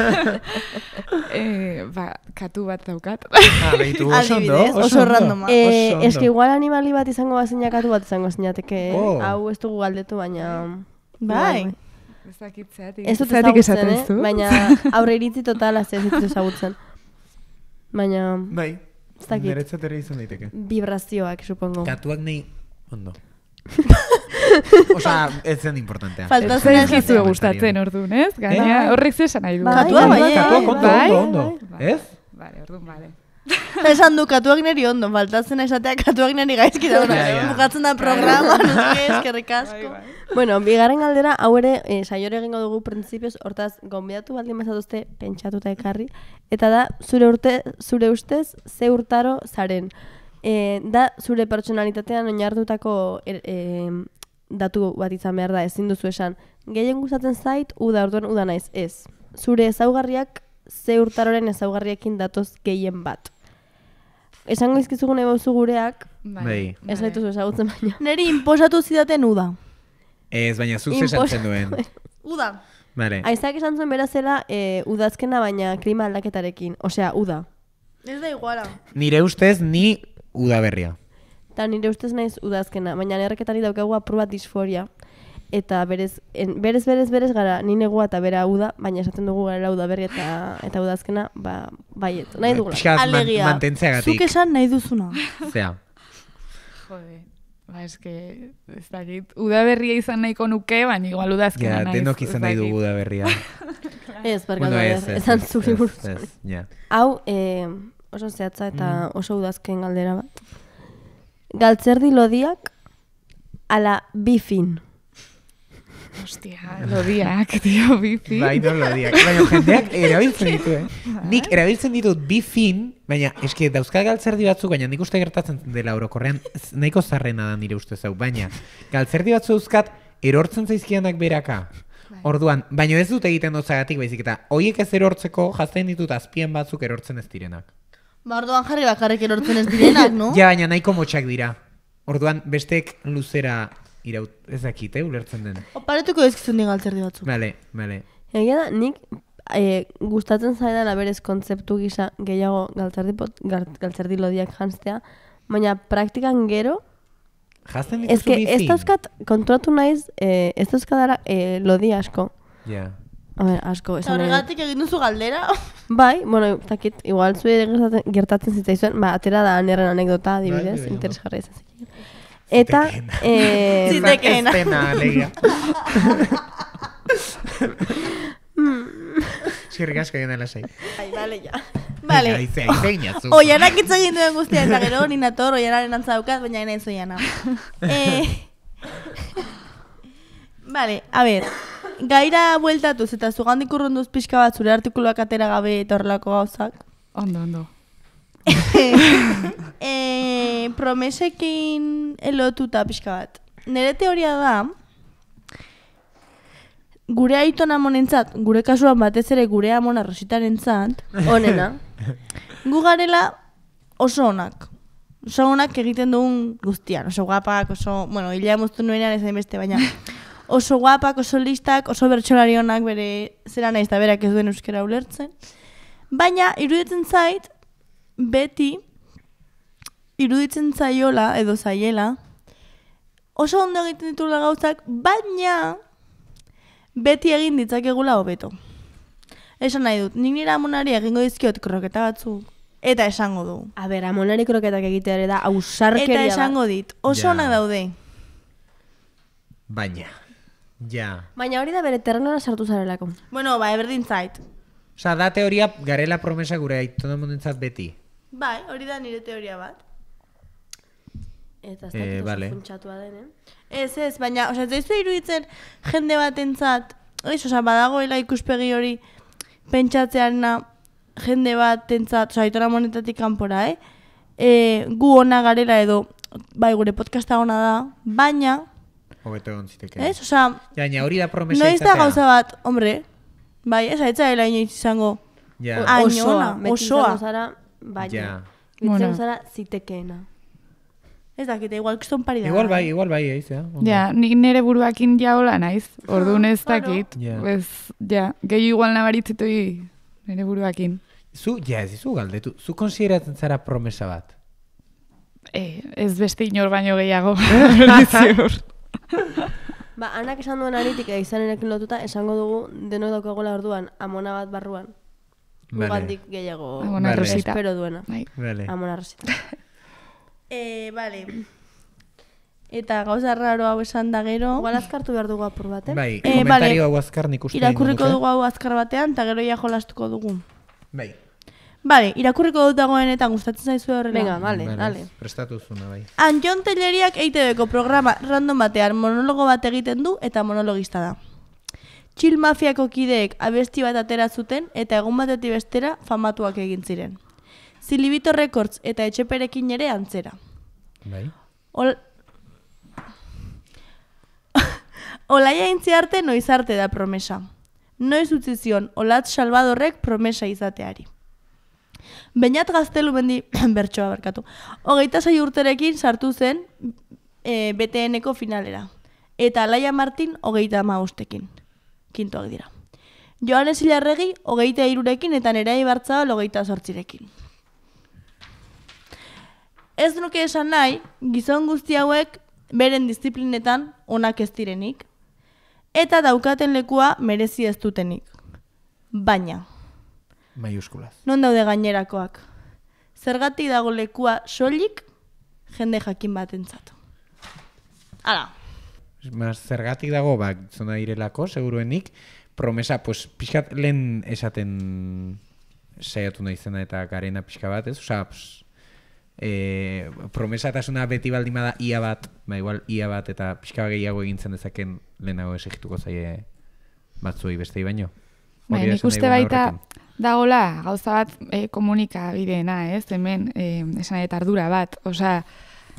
eh, ba, katu bat daukat. Ah, oso, oso, eh, oso, oso, random. Eh, igual animali bat izango bazinakatu bat izango zinateke. Eh. Oh. Hau ez dugu galdetu baina Bai. bai, bai. Ez dakit zeatik. Ez dut esaten eh? Baina aurre iritzi totala ez dut ezagutzen. Baina... Bai. Ez dakit. ere izan daiteke. Vibrazioak, supongo. Katuak nahi... Ondo. Osa, ez zen importantea. Falta zen jizu gustatzen ez? Gaina, bai. horrek zesan nahi du. Bai, bai, bai, bai, bai, bai, bai, bai, Esan du, katu egin eri ondo, faltatzen esatea katu egin eri gaizki da, bukatzen da programa, bai. eskerrik asko. Bai, bai. bueno, bigarren galdera, hau ere, eh, saiore egingo dugu printzipioz hortaz, gombidatu baldin bezatuzte, pentsatuta ekarri, eta da, zure urte, zure ustez, zeurtaro urtaro zaren. Eh, da, zure pertsonalitatean oinartutako er, e, datu bat izan behar da, ezin duzu esan, gehien gustatzen zait, uda, orduan, uda naiz, ez. Zure ezaugarriak, ze urtaroren datoz gehien bat. Esango izkizugune bauzu gureak. Bai. bai. Ez gaitu zu esagutzen baina. Neri imposatu zidaten uda. Ez, baina zuz esan duen. uda. Vale. Aizak esan zuen zela e, udazkena baina klima aldaketarekin. Osea, uda. Ez da iguala. Nire ustez ni uda berria. Ta nire ustez naiz udazkena, baina nerreketari daukagu proba disforia eta berez, en, berez, berez, berez gara ni negua eta bera uda, baina esaten dugu gara uda berri eta eta azkena, ba, baiet, nahi bai, dugu. Man, Mantentzea gatik. Zuk esan nahi duzuna. Zea. Jode. Ba, eske, ez dakit, uda berria izan nahiko nuke, baina igual udazkena yeah, nahi. Ja, denok izan nahi dugu uda berria. ez, berkatu, ez, ez, ez, Hau, eh, oso zehatza eta mm. oso udazken galdera bat. Galtzerdi lodiak, ala Bifin. Ostia, lodiak, tio, bifin. Bai, non lodiak. Baina, jendeak erabiltzen ditu, eh? Nik erabiltzen ditut bifin, baina, eski, dauzka galtzerdi batzuk, baina nik uste gertatzen dela orokorrean, nahiko zarrena da nire uste zau, baina, galtzerdi batzu euskat, erortzen zaizkianak beraka. Ah. Bai. Orduan, baina ez dut egiten dozagatik baizik eta hoiek ez erortzeko jazten ditut azpien batzuk erortzen ez direnak. Ba, orduan jarri bakarrik erortzen ez direnak, no? ja, baina nahiko motxak dira. Orduan, bestek luzera iraut, ez dakit, eh, ulertzen den. Oparetuko dizkizun nik alterdi batzu. Bale, bale. Egia da, nik e, gustatzen zaidan aberez kontzeptu gisa gehiago galtzerdi, pot, galtzerdi lodiak janztea, baina praktikan gero... Jazten dituzu Ezke, ez dauzkat, kontratu naiz, e, ez dauzkadara e, lodi asko. Ja. Yeah. ver, asko, esan Horregatik egin duzu galdera. Bai, bueno, takit, igual zuen gertatzen zitzaizuen, ba, atera da nerren anekdota, adibidez, bai, bai, bai. interes jarra izan Eta... Eh, Zitekeena. alegia. Eskerrik mm. asko egin dela zei. Bai, bale, ja. Bale. Aize, aize inatzu. Oianak itzak egin duen guztia, eta gero hori nator, oianaren antzaukat, baina ya no. Eh. Bale, a ver, gaira bueltatuz eta zugandik urrunduz pixka bat zure artikuluak atera gabe eta horrelako gauzak. Ondo, ondo. e, promesekin elotuta pixka bat. Nere teoria da, gure aiton monentzat gure kasuan batez ere gure amona rositarentzat, onena, gu garela oso onak. Oso onak egiten duen guztian, oso guapak, oso, bueno, hilea moztu nuenean ez beste, baina oso guapak, oso listak, oso bertxolarionak bere zera naiz da berak ez duen euskera ulertzen. Baina, iruditzen zait, beti iruditzen zaiola edo zaiela oso ondo egiten ditula gauzak, baina beti egin ditzakegula hobeto. Esan nahi dut, nik nire amonari egingo dizkiot kroketa batzuk, eta esango du. A ber, amonari kroketak egitea da, ausarkeria Eta esango dit, oso ja. daude. Baina. Ja. Baina hori da bere terrenora sartu zarelako. Bueno, ba, eberdin zait. Osa, da teoria garela promesa gure aitona mundentzat beti. Bai, hori da nire teoria bat. Ez, azta eh, kitu vale. zuzuntxatu aden, eh? Ez, ez, baina, oza, ez daizu iruditzen jende bat entzat, ez, oza, badagoela ikuspegi hori pentsatzearena jende bat entzat, oza, itora monetatik kanpora, eh? E, gu ona garela edo, bai, gure podcasta ona da, baina... Hobeto egon ziteke. Ez, oza... Jaina, hori da promesa No ez da gauza bat, hombre, bai, ez, ez, ez, ez, izango. Ja. ez, ez, ez, ez, baina. Ja. zara zitekeena. Ez dakit, igual kston pari da. Igual bai, eh? igual bai, eiz, eh, ja. Ja, nik nere buruakin ja naiz. Ordu ah, ez dakit. Ja. Bueno. Ez, ja, gehi igual nere buruakin. Zu, ja, ez izu galdetu. Zu konsideratzen zara promesa bat? Eh, ez beste inor baino gehiago. ba, anak esan duen aritik eh, izan erekin lotuta, esango dugu denok gola orduan, amona bat barruan. Ugandik gehiago Amona ah, vale. Rosita. Bai. Vale. Amona Rosita. eh, vale. Eta gauza raro hau esan da gero. Igual azkartu behar dugu apur bat, eh? Bai, eh, komentario hau vale. azkar nik Irakurriko eh? dugu hau azkar batean, eta gero ia jolastuko dugu. Bai. Bale, irakurriko dut dagoen eta gustatzen zaizu horrela. Venga, bale, bale. Prestatu zuna, bai. Antion Telleriak e programa random batean monologo bat egiten du eta monologista da. Chill mafiako kideek abesti bat atera zuten eta egun batetik bestera famatuak egin ziren. Zilibito Records eta etxeperekin ere antzera. Bai. Ol... Olaia intzi arte noiz arte da promesa. Noiz utzi zion Olat Salvadorrek promesa izateari. Beinat gaztelu bendi bertsoa barkatu. Hogeita urterekin sartu zen eh, BTNeko btn finalera. Eta Alaia Martin hogeita ama kintoak dira. Joan Ezilarregi, hogeita irurekin eta nera ibartza logeita sortzirekin. Ez nuke esan nahi, gizon guzti hauek beren disiplinetan onak ez direnik, eta daukaten lekua merezi ez dutenik. Baina. Maiuskulaz. Non daude gainerakoak. Zergatik dago lekua solik, jende jakin bat Hala más ba, zergatik dago, ba, zona direlako, seguruenik, promesa, pues, pixkat lehen esaten saiatu nahi zena eta garena pixka bat, ez? Osea, pues, e, eh, promesa eta zona beti baldima da ia bat, ba, igual, ia bat eta pixka bat gehiago egintzen dezaken lehenago esegituko zaie batzuei bestei baino. Ba, nik uste baita, dagola, gauza bat e, eh, bideena, ez? Hemen, e, esan edo, ardura bat, osa,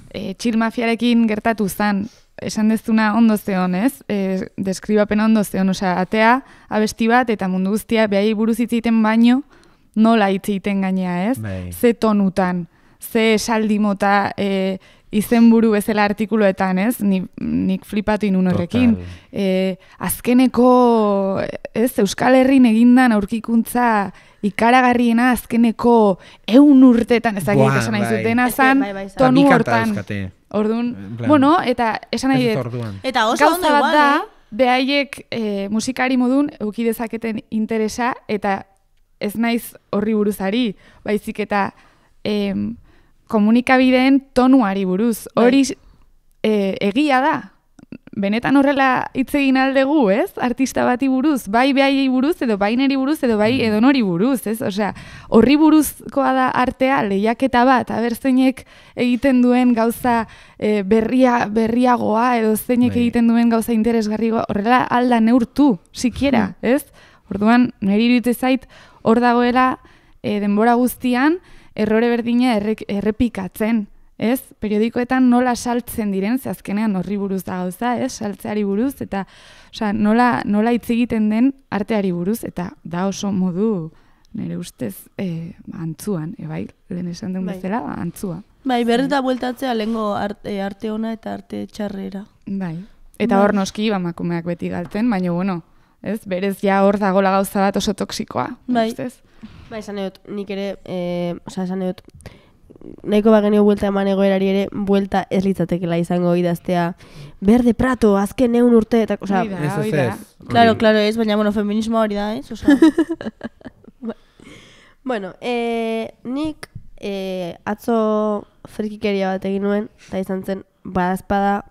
e, txil mafiarekin gertatu zen, esan dezuna ondo zeon, ez? E, deskribapen ondo zeon, osea, atea abesti bat eta mundu guztia behai buruz hitz baino nola hitz egiten gainea, ez? Bai. Ze tonutan, ze esaldi mota e, izenburu bezala artikuloetan, ez? Nik, nik flipatu inun horrekin. E, azkeneko, ez, Euskal Herrin egindan aurkikuntza ikaragarriena azkeneko eun urtetan ezagik esan nahi bai. zutena zan bai, bai, tonu hortan. Orduan, bueno, eta esan nahi dut, eta oso ondo bat da, eh? eh? musikari modun eukidezaketen interesa, eta ez naiz horri buruzari, baizik eta e, komunikabideen tonuari buruz. Hori eh, egia da, benetan horrela hitz egin aldegu, ez? Artista bati buruz, bai behaiei buruz, edo bai neri buruz, edo bai edonori buruz, ez? Osea, horri buruzkoa da artea lehiaketa bat, haber zeinek egiten duen gauza eh, berria, berriagoa, edo zeinek bai. egiten duen gauza interesgarriagoa, horrela alda neurtu, sikiera, mm. ez? Orduan, neri iruditzen zait, hor dagoela eh, denbora guztian, errore berdina errek, errepikatzen ez? Periodikoetan nola saltzen diren, ze azkenean horri buruz da gauza, ez? Saltzeari buruz eta osea, nola nola hitz egiten den arteari buruz eta da oso modu nire ustez e, antzuan, e, bai, lehen esan den bai. bezala, bai. antzua. Bai, berri da bueltatzea lehenko eh, arte, ona eta arte txarrera. Bai, eta bai. hor noski, ba, makumeak beti galten, baina bueno, ez, berez ja hor dago gauza bat oso toksikoa, bai. ustez? Bai, esan dut, nik ere, e, osea, esan nahiko ba genio buelta eman egoerari ere, buelta ez litzatekela izango idaztea. Berde prato, azken neun urte, eta, oza... Ez, ez, Claro, claro, ez, baina, bueno, feminismo hori da, ez, bueno, eh, nik eh, atzo frikikeria bat egin nuen, eta izan zen, badazpada,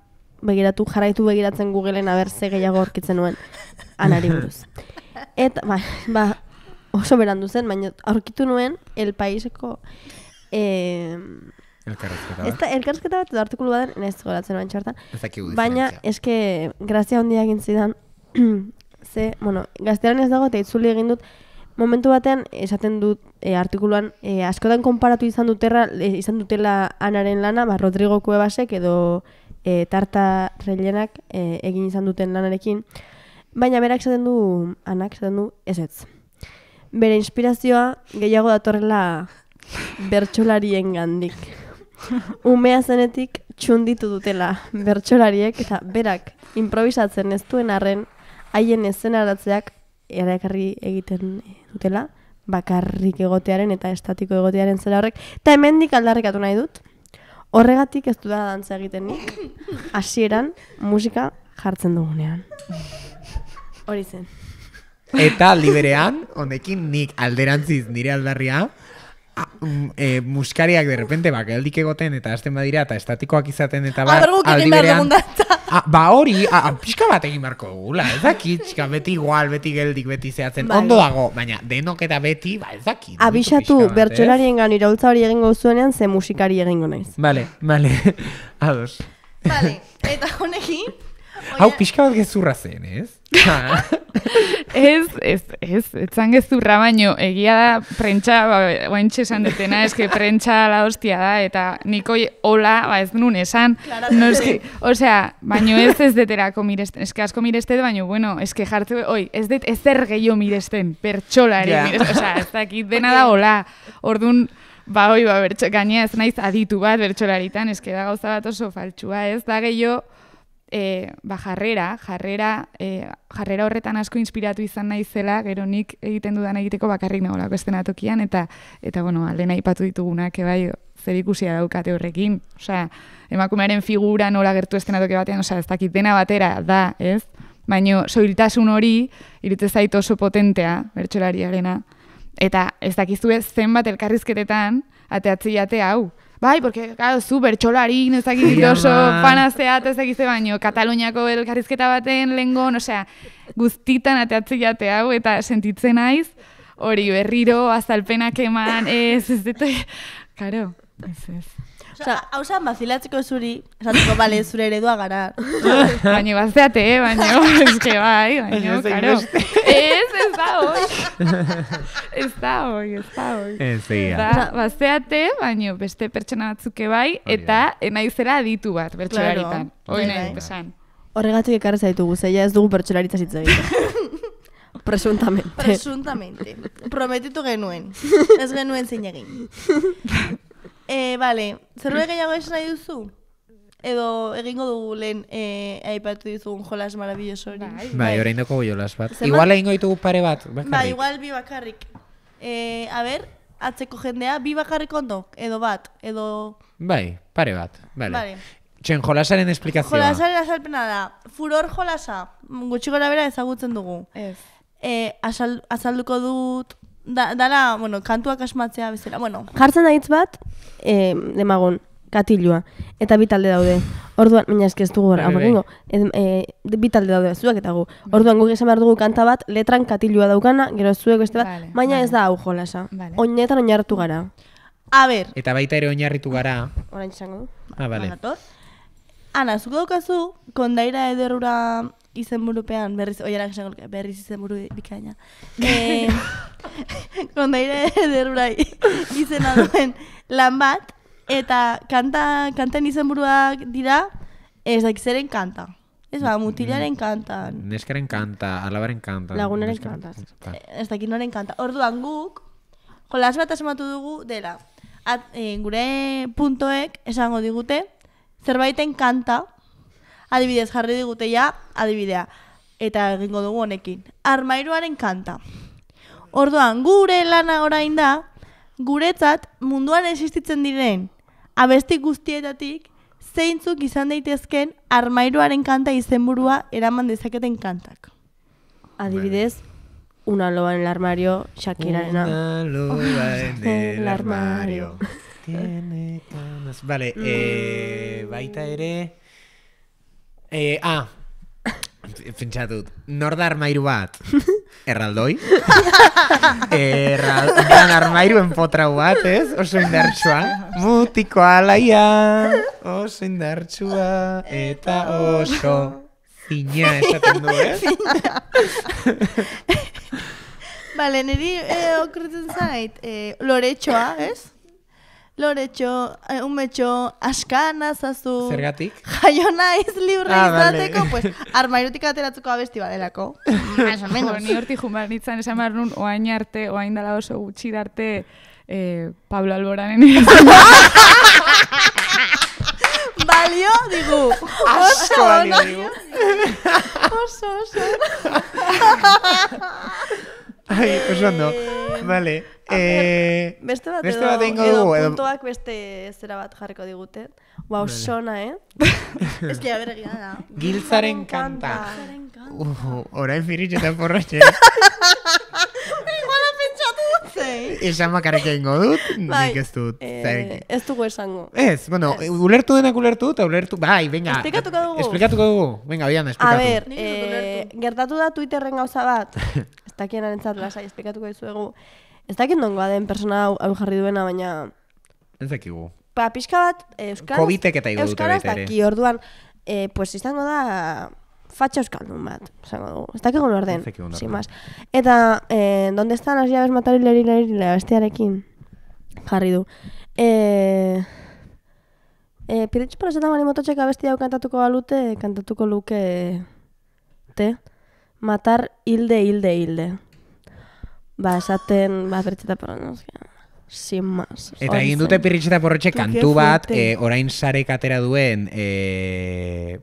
begiratu, jarraitu begiratzen Googleen aber ze gehiago aurkitzen nuen, anari buruz. Eta, ba, ba, oso berandu zen, baina aurkitu nuen, el paiseko Eh, elkarrezketa bat. Ezta, elkarrezketa bat edo artikulu goratzen bain txartan. Baina, eske, grazia hondi egin zidan, ze, bueno, gaztelan ez dago, eta itzuli egin dut, momentu batean, esaten dut e, artikuluan, e, askotan konparatu izan, duterra, e, eh, izan dutela anaren lana, ba, Rodrigo Kuebasek edo e, Tarta Rellenak e, egin izan duten lanarekin. Baina berak esaten du, anak esaten du, ez ez. Bere inspirazioa gehiago datorrela bertsolarien gandik. Umea zenetik txunditu dutela bertsolariek eta berak improvisatzen ez duen arren haien eszenaratzeak erakarri egiten dutela bakarrik egotearen eta estatiko egotearen zera horrek eta hemendik aldarrikatu nahi dut horregatik ez dudala dantza egiten nik hasieran musika jartzen dugunean hori zen eta liberean honekin nik alderantziz nire aldarria e, muskariak derrepente ba, galdik egoten eta azten badira eta estatikoak izaten eta ba, aldi berean a, ah, ba hori, ah, pixka bat egin barko gula, ez dakit, pixka beti igual, beti geldik, beti zehatzen, bai. ondo dago baina denok eta beti, ba ez dakit abixatu, eh? bertxolarien irautza iraultza hori egingo zuenean, ze musikari egingo naiz vale, vale, ados vale, eta honekin Hau pixka bat gezurra zen, ez? ez, ez, ez, etzan gezurra baino, egia da prentsa, ba, oaintxe esan detena, eske prentsa la hostia da, eta niko hola, ba ez nun esan, no, eske, osea, baino ez ez deterako miresten, eske asko miresten, baino, bueno, eske jartze, oi, ez det, ez zer gehiago miresten, pertsola ere, yeah. osea, ez dakit dena da hola, ordun, Ba, oi, ba, bertxo, ez naiz aditu bat bertxolaritan, eske da gauza bat oso faltsua, ez da gehiago, e, ba, jarrera, jarrera, eh, jarrera horretan asko inspiratu izan nahi zela, gero nik egiten dudan egiteko bakarrik nagolako estena tokian, eta, eta bueno, alena ipatu ditugunak, ebai, eh, zer ikusia daukate horrekin, osea, emakumearen figura nola gertu estena toki batean, osea, ez dakit dena batera, da, ez? Baina, soiltasun hori, irutez zait oso potentea, bertxolariarena, eta ez dakizuez zenbat elkarrizketetan, ateatzi jate hau, Bai, porque, claro, zu bertxolari, nezakitik oso fanazea, ezakitze baino, Kataluniako elkarrizketa baten lengon, osea, guztitan ateatzi hau, eta sentitzen naiz, hori berriro, azalpenak eman, ez, ez dut, karo, ez, ez. O sea, hau bazilatzeko zuri, esatuko bale, zure eredua gara. baina bazteate, eh? baina, eske bai, baina, karo. Ez, ez da hoi. Ez da hoi, ez da hoi. Ez da, bazteate, baina beste pertsona batzuke bai, eta enaizera aditu bat, bertxolaritan. Hoi bai, nahi, bai, bai. Horregatik ekarra zaitugu, zeia ez dugu bertxolaritza zitza Presuntamente. Presuntamente. Prometitu genuen. Ez genuen zein egin. E, bale, zerbe gehiago esan nahi duzu? Edo egingo dugu lehen e, aipatu dizugun jolas marabillos hori. Bai, bai. bai bat. igual egingo ditugu pare bat, Bai, igual bi bakarrik. E, a ber, atzeko jendea, bi bakarrik ondo, edo bat, edo... Bai, pare bat, bale. Txen jolasaren esplikazioa. Jolasaren azalpena da, furor jolasa, gutxi gora bera ezagutzen dugu. Ez. E, eh, azal, azalduko dut da, dala, bueno, kantuak asmatzea bezala, bueno. Jartzen da hitz bat, e, katilua, eta bitalde daude. Orduan, baina eske ez dugu gara, hau bitalde daude, zuak eta gu. Orduan, guk esan behar dugu kanta bat, letran katilua daukana, gero zuek beste bat, baina ez da hau jolasa. Vale. Oinetan oinarritu gara. A ber. Eta baita ere oinarritu gara. Orain txango. Ah, vale. Ana, zuko daukazu, kondaira ederura izenburupean berriz, oi, erak izenburu bikaina. E, kondaira ederura izena duen lan bat, eta kanta, kanten izenburuak dira, ez dakiz zeren kanta. Ez ba, mutilaren mm. kanta. Neskaren kanta, alabaren kanta. Lagunaren kanta. Eh, ez da kanta. Orduan guk, jolaz bat asematu dugu dela, at, eh, gure puntoek esango digute, zerbaiten kanta, adibidez, jarri digute ja, adibidea, eta egingo dugu honekin, armairuaren kanta. Orduan, gure lana orain da, guretzat munduan existitzen diren abesti guztietatik zeintzuk izan daitezken armairuaren kanta izenburua eraman dezaketen kantak. Adibidez, una loba en el armario, Shakira Una en el armario, tiene Vale, eh, mm. baita ere... Eh, ah, finxatut. Norda armairu bat, erraldoi. Erraldoi, gran empotrau bat, ez? Oso indartsua. Mutiko alaia, oso eta oso... Zina esaten du, ez? Bale, niri eh, eh, ez? loretxo, un mecho, eh, askana zazu. Zergatik? jaiona naiz libre ah, izateko, vale. pues, armairutik ateratzuko abesti badelako. Más o menos. Ni horti jumar nintzen, esan behar oain arte, oain dala oso gutxi darte, eh, Pablo Alboranen. balio, digu. Asko balio, digu. oso, oso. Ai, oso no. Eh, vale. Eh, beste bat edo, bat edo, edo, edo puntoak beste zera bat jarriko digute. Guau, wow, vale. eh? Ez es que abere gira da. Giltzaren kanta. Horain uh, firitxe eta porraxe. Iguala pentsatu dut, zei. Esan bakarik egingo dut, bai, nik ez dut. Eh, ez dugu esango. Ez, bueno, es. ulertu denak ulertu, eta ulertu, bai, venga. Esplikatuko dugu. Esplikatuko dugu. Venga, bian, esplikatuko. A ver, eh, gertatu da Twitterren gauza bat. dakien arentzat lasai esplikatuko dizuegu. Ez dakien dongoa den persona hau jarri duena, baina... Ez dakigu. Ba, pixka bat, eh, Euskal... Covidek eta Euskaraz daki, orduan, eh, pues izango da, fatxa euskaldun bat, zango dugu. Ez dakik gona orden, sin más. Eta, eh, donde estan las llaves matari leri leri lera bestiarekin? Jarri du. Eh, eh, Pidetxo para zetan bali mototxeka bestia kantatuko balute, kantatuko luke te matar hilde, hilde, hilde. Ba, esaten, ba, pertsa eta porrotxe, sin más. Eta egin dute pertsa eta porrotxe, kantu bat, eh, orain sare atera duen, e,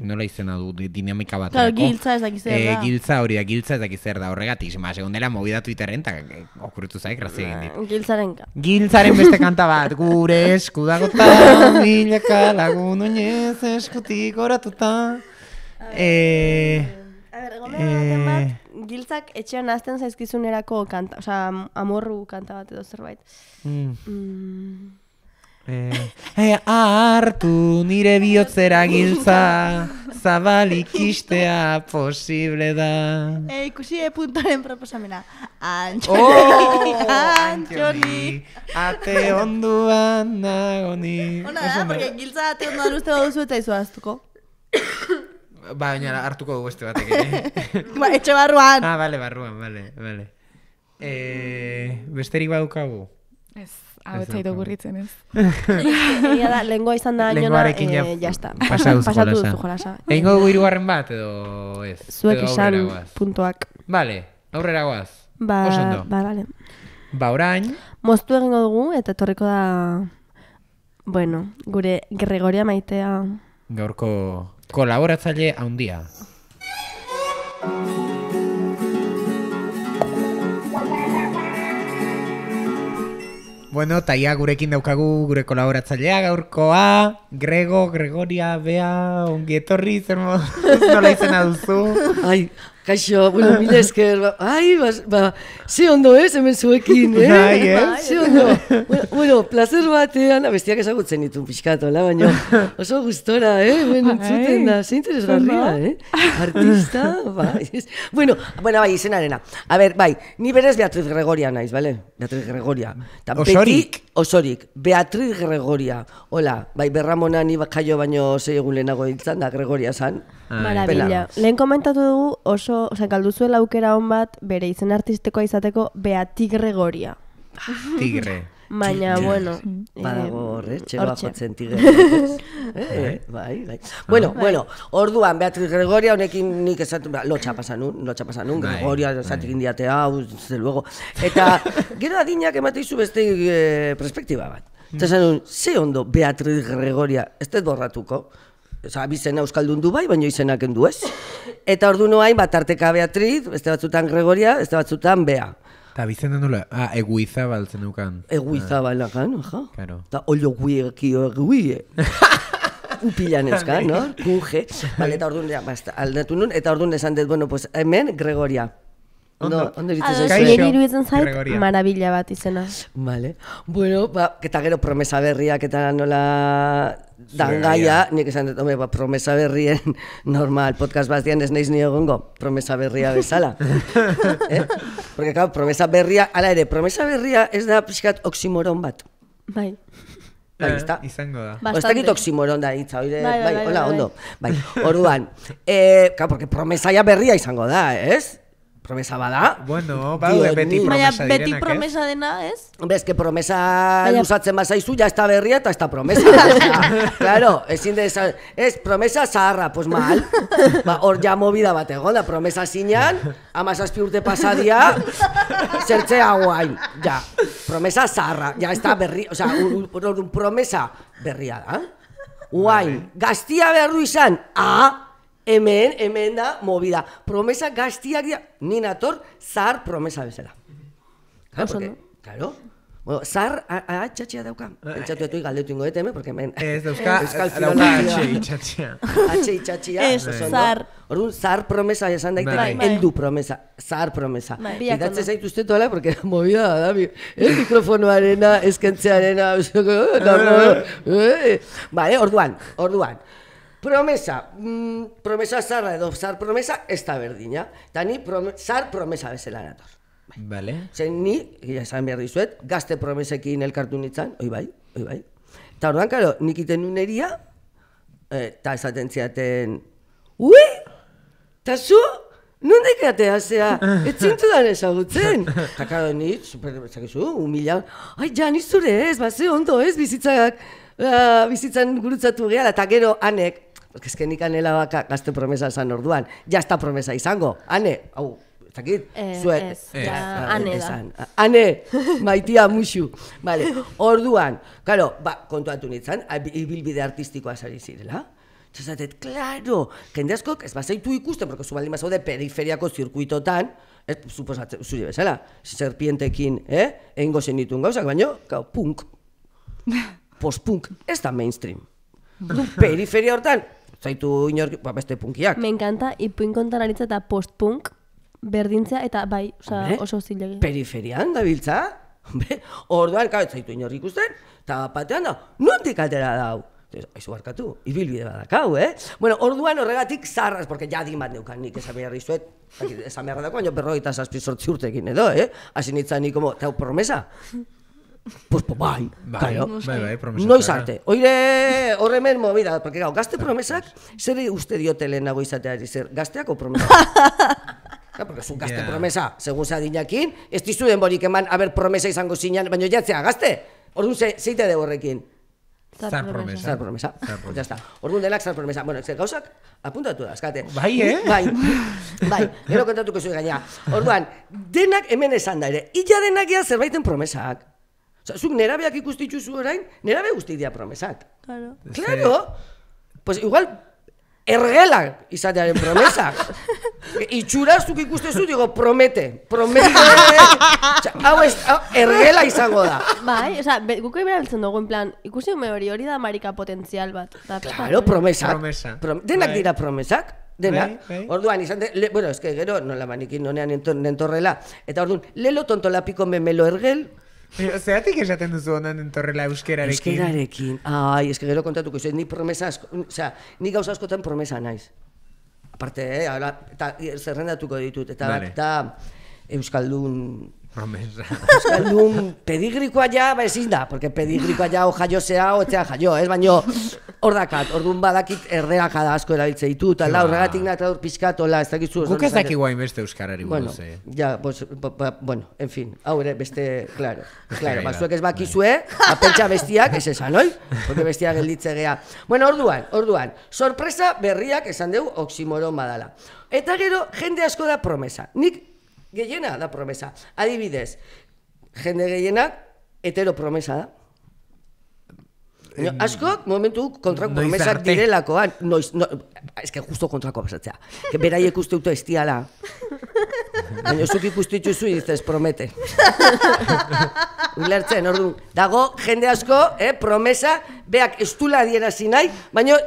nola izena du, dinamika bat. Claro, giltza ez dakiz da. giltza hori da, giltza ez dakiz zer da, horregatik, ma, segundela, mobi movida iterren, eta okurretu zaik, grazie egin ba, dit. Giltzaren ka. Giltzaren beste kanta bat, gure eskudagota, milaka lagun oinez eskutik oratuta. Eee... Eh, giltzak etxean azten zaizkizunerako kanta, oza, amorru kanta bat edo zerbait. Mm. Mm. Eh, eh, hartu nire bihotzera giltza, zabalik posible da. E, ikusi e-puntoren proposamena. Antxoni, oh, antxoni, ate onduan nagoni. Ona da, porque giltza ate onduan uste baduzu eta izu Ba, baina hartuko dugu beste batekin. Eh? ba, etxe barruan. Ah, bale, barruan, bale, bale. E, eh, besterik badukagu? Ez, hau ez dugu ritzen, ez. Ia da, lengua izan da, jona, e, ja, jazta. Pasatu duzu jolasa. jolasa. Egingo dugu irugarren bat, edo ez? Zuek izan puntuak. Bale, aurrera guaz. Ba, ba, bale. Ba, orain. Moztu egingo dugu, eta torreko da, bueno, gure Gregoria maitea. Gaurko Colabora hasta a un día. Bueno, taia gurekin daukagu gure kolaboratzailea gaurkoa, Grego, Gregoria, Bea, ongi etorri, zer nola Kaixo, bueno, mila esker, ba, ai, ba, ba, ze ondo ez, eh, hemen zuekin, eh? Bai, eh? Ba, bai. Ze ondo, bueno, bueno plazer batean, abestiak ezagutzen ditu pixkato, la, baina oso gustora, eh? Bueno, txuten da, ze interesgarria, eh? Artista, ba, bueno, bueno, bai, izen arena. A ber, bai, ni berez Beatriz Gregoria naiz, bale? Beatriz Gregoria. Tan osorik? osorik, Beatriz Gregoria. Hola, bai, berramona ni bakaio baino zei egun lehenago iltzen da Gregoria zan. Maravilla. Lehen komentatu dugu oso oza, kaldu zuela aukera hon bat, bere izen artistikoa izateko, Bea Tigre Goria. Ah, tigre. Baina, bueno. Eh, Badago hor, eh? jotzen tigre. eh, eh, bai, bai. Ah, bueno, bai. bueno, orduan, Beatriz Gregoria honekin nik esatu, ba, lotxa pasanun, lotxa pasanun, bai, Gregoria esatik bai. hau, ze luego. Eta, gero adinak izu beste eh, perspektiba bat. Mm. Eta ze ondo Beatriz Gregoria, ez dut borratuko, Oza, bizena euskaldun du bai, baina izenak endu ez. Eta ordu noa, bat arteka Beatriz, beste batzutan Gregoria, beste batzutan Bea. Eta bizen nola, ah, eguiza baltzen duken. Eguiza ah. balakan, aja. Claro. Eta olio guieki eguie. no? eta ordu noa, aldatu nun, eta ordu noa esan dut, bueno, pues hemen Gregoria. Ondo, ondo ditu zuen. Kaixo, nire marabila bat izena. Vale. Bueno, ba, eta gero promesa berriak eta nola dangaia, nik esan dut, ba, promesa berrien normal, podcast bat dian ez nahiz nio gongo, promesa berria bezala. eh? Porque, claro, promesa berria, ala ere, promesa berria ez da psikat oximoron bat. Bai. Bai, eh, izango da. Bastante. O, ez dakit oximoron da, itza, oire, bai, bai, bai, bai, hola, ondo. Bai, Orduan, eh, claro, porque promesa berria izango da, ez? Eh? promesa bada. Bueno, ba, beti promesa dena, Beti eh? promesa dena, ez? Bez, que promesa luzatzen bazaizu, ja esta berria eta esta promesa. claro, ezin de Ez, promesa zaharra, pues mal. Ba, hor ja movida bat egon, da promesa zinean, amazazpi urte pasadia, zertze guain. Ja, promesa zaharra, ja esta berria, oza, un, promesa berria da. Guain, gaztia berru izan, a, ah, hemen, hemen da, movida. Promesa gaztiak dira, ni nator, zar promesa bezala. Claro, porque, claro, Bueno, zar atxatxea dauka. etu eh, eh. galdetu ingo hemen, porque hemen... Ez, euska, euskal filologia. Atxe txatxia, Atxe zar. Orduan, zar promesa esan daite, bai, bai. Eldu promesa. Zar promesa. Bai, Idatze zaitu uste tola, porque movida El eh, mikrofonoarena, eskentzearena, orduan, orduan, Promesa, mm, promesa zara edo zar promesa ez da berdina. Eta zar promesa bezala dator. Bale. Zer ni, gila esan behar dizuet, gazte promesekin elkartu nintzen, oi bai, oi bai. Eta orduan, karo, nik iten uneria, eh, eta eh, esaten ziaten, ui, eta zu, nondik atea zea, ez zintu da ezagutzen. Eta karo, ni, super, zakezu, humila, ai, ja, nizure ez, ba, ondo ez, bizitzak, eh, bizitzan gurutzatu gehala, eta gero, anek, es que nik anela baka gazte promesa esan orduan. Ja ez promesa izango. Hane, hau, ez dakit? Hane eh, da. maitia musu. Vale. Orduan, claro, ba, kontuatu nintzen, ibilbide artistikoa sari zirela. Zasatet, claro, jendeazko, ez bazaitu ikusten, porque zumaldi mazau periferiako zirkuitotan, ez, suposat, zuri bezala, serpientekin, eh, ehingo zen ditun gauzak, baina, kau, punk, post-punk, ez da mainstream. Periferia hortan, zaitu inork, ba, beste punkiak. Me encanta, ipuin kontan aritza eta post-punk berdintzea eta bai, oso zilegi. Periferian da biltza, orduan, zaitu inork ikusten, eta batean da, nuantik altera dau. Aizu barkatu, ibilbide badakau, eh? Bueno, orduan horregatik zarras, porque ja bat neukan nik esan beharri zuet, esan beharra dakoan, jo berroita sortzi urtekin edo, eh? Asin nintzen nik, como, tau promesa? Pues, pues bai, bai, bai, bai, promesa. Noiz oire horre men movida, porque gau, gazte promesak, zer uste diote lehenago izatea, zer gazteako promesa? Ja, porque gazte promesa, segun zea dinakin, ez dizu denborik eman, haber promesa izango sinan, baina jatzea, gazte, Ordu ze, zeite de horrekin. Zar promesa. Zar promesa. Ja está. zar promesa. Bueno, gauzak, apuntatu da, Bai, eh? Mm, bai, bai, que soy gaina. Orduan, denak hemen esan da ere, illa denak zerbaiten promesak. Osa, zuk nerabeak ikustituzu orain, nerabe guzti idea promesak. Claro. Claro. Pues igual, ergela izatearen promesak. Itxura zuk ikustu digo, promete. Promete. Osa, hau ez, hau, ergela izango da. Bai, osa, guk ebera dugu, en plan, ikusi hume hori hori da marika potentzial bat. Da, claro, promesak. Promesa. denak bai. dira promesak. de bai, bai. orduan izan de, le, bueno, ez es que gero, nola manikin nonean entorrela, eta orduan, lelo tonto lapiko memelo ergel, O sea, duzu que entorrela euskerarekin? Euskerarekin. Reekin. Ay, es que no le ni promesa, o sea, ni gauza asko promesa naiz. Aparte, eh, ahora ditut eta da euskaldun promesa. Euskaldun pedigrikoa ja, ba, ezin da, porque pedigrikoa ja, hoja jo zea, oetzea ja jo, ez, baino, hor dakat, badakit erreak asko erabiltze ditu, eta la, horregatik nahi, eta ez dakizu. Guk ez dakigu guain beste Euskarari buruz, bueno, eh? pues, ba, ba, bueno, en fin, hau ere, beste, claro, claro, bazuek ez bai. bakizue, eh? apentsa bestiak, ez esan, oi? Porque bestiak gelditze gea. Bueno, orduan, orduan, sorpresa berriak esan deu oximoron badala. Eta gero, jende asko da promesa. Nik gehiena da promesa. Adibidez, jende gehienak etero promesa da. No, Asko, momentu kontrako promesa direlakoan, no, ez que justo kontrako pasatzea. Que berai ikuste dute estiala. Baina zuk ikustitzu zu dices, promete. Ulertzen, ordu, dago jende asko, eh, promesa, beak estula adierazi nahi, baina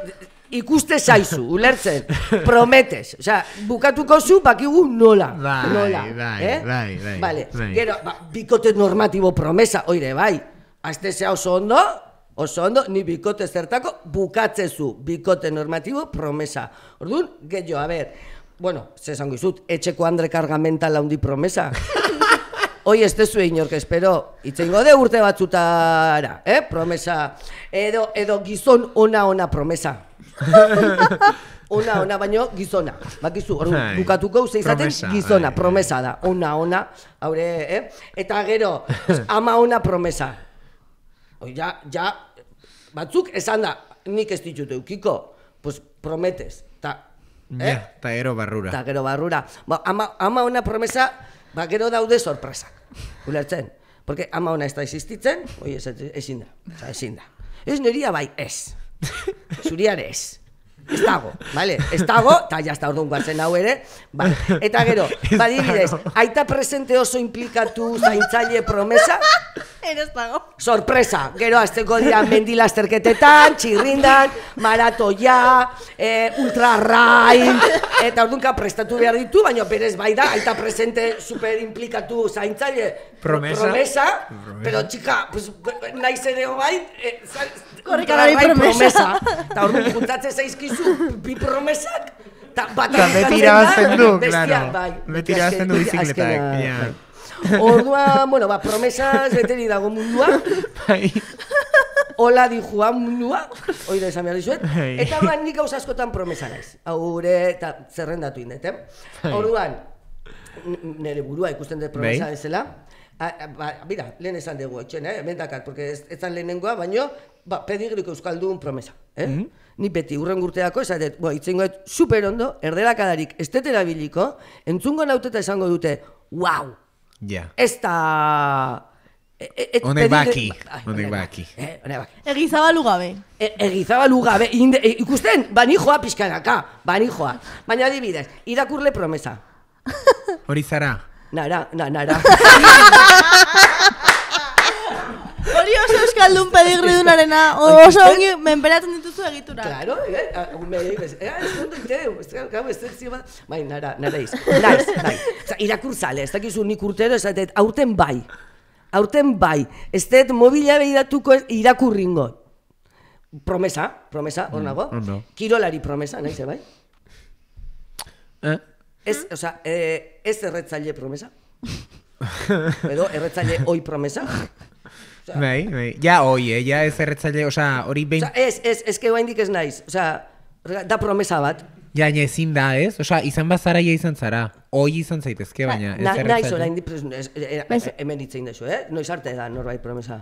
ikuste saizu, ulertzen, prometes. Osea, bukatuko zu, bakigu nola. Bai, nola. bai, eh? bai, bai, bai, vale. bai. Ba, bikote normatibo promesa, oire, bai, azte zea oso ondo, oso ondo, ni bikote zertako, bukatzezu, bikote normatibo promesa. Orduan, geio, a ber, bueno, zesan izut, etxeko andre karga mental handi promesa. Hoi ez dezu inork espero, itzengo de urte batzutara, eh? promesa, edo, edo gizon ona ona promesa. ona, ona, baino gizona. Bakizu, hori bai. bukatuko uste izaten bai. gizona, promesa da. Ona, ona, haure, eh? Eta gero, ama ona promesa. Oi, ja, ja, batzuk esan da, nik ez ditut eukiko, pues prometes, ta, eh? ta gero barrura. Ta gero barrura. Ba, ama, ama ona promesa, ba, gero daude sorpresak, ulertzen. Porque ama ona ez da existitzen, oi, ez, ez, ez, da ez, neria bai ez, Suriares ez dago, bale? Ez dago, eta jazta orduan guazen hau ere, Eta gero, badibidez, aita presente oso implikatu zaintzaile promesa? Eres ez dago. Sorpresa, gero azteko dira mendilazterketetan, txirrindan, maratoia, e, eh, ultrarrain, eta orduan prestatu behar ditu, baina berez bai da, aita presente super implikatu zaintzaile promesa, promesa, promesa. pero txika, pues, naiz ere eh, bai, e, zaintzaile, promesa. Eta hori juntatzen zaizkizu, dituzu bi promesak eta bat egin beti irabazten du, claro beti irabazten du bizikleta ordua, bueno, ba, promesas bete dago mundua bai Ola di Juan ah, Mundua, oi da esan behar dizuet, bai. eta oan nik gauz askotan promesa naiz. Aure, eta zerrendatu datu indet, eh? Bai. nire burua ikusten dut promesa bai. ez zela. Ba, bida, lehen esan dugu etxen, eh? Mentakar, porque ez zan lehenengoa, baino, ba, pedigriko euskaldun promesa, eh? Mm -hmm ni beti urren gurteako, esatet, bo, itzengo, super ondo, erdelakadarik, ez biliko, entzungo nauteta esango dute, wow! Ja. Yeah. Ez da... E, e, baki. Egizaba baki. Eh, egizabalu gabe. E, egizabalu gabe. ikusten, bani joa pixkanaka. Bani joa. Baina adibidez, idakurle promesa. Horizara. zara. Nara, nara. euskaldun pedigri narena, oso ongi menperatzen dituzu egitura. Claro, eh, eh ah, me dices, eh, ez dut entero, gau, ez dut zio bat, bai, nara, nara iz, naiz, bai, irakurtzale, ez dakizu nik urtero, ez dut, aurten bai, aurten bai, ez dut mobila behidatuko irakurringo, promesa, promesa, hor mm, nago, mm, no. kirolari promesa, nahi ze bai? Eh? Ez, oza, eh, ez erretzaile promesa? Edo, erretzaile oi promesa? Osa, bai, bai. Ja, oi, eh? ja ez o sea, hori behin... es ez, ez, ezke ez, ez, ez naiz, sea, da promesa bat. Ja, ne, ezin da, ez? sea, izan bazara, ja izan zara. Hoi izan zaitezke, ba, baina ez na, erretzale. Naiz, e, e, hemen ditzein dezu, eh? Noiz arte da, norbait promesa.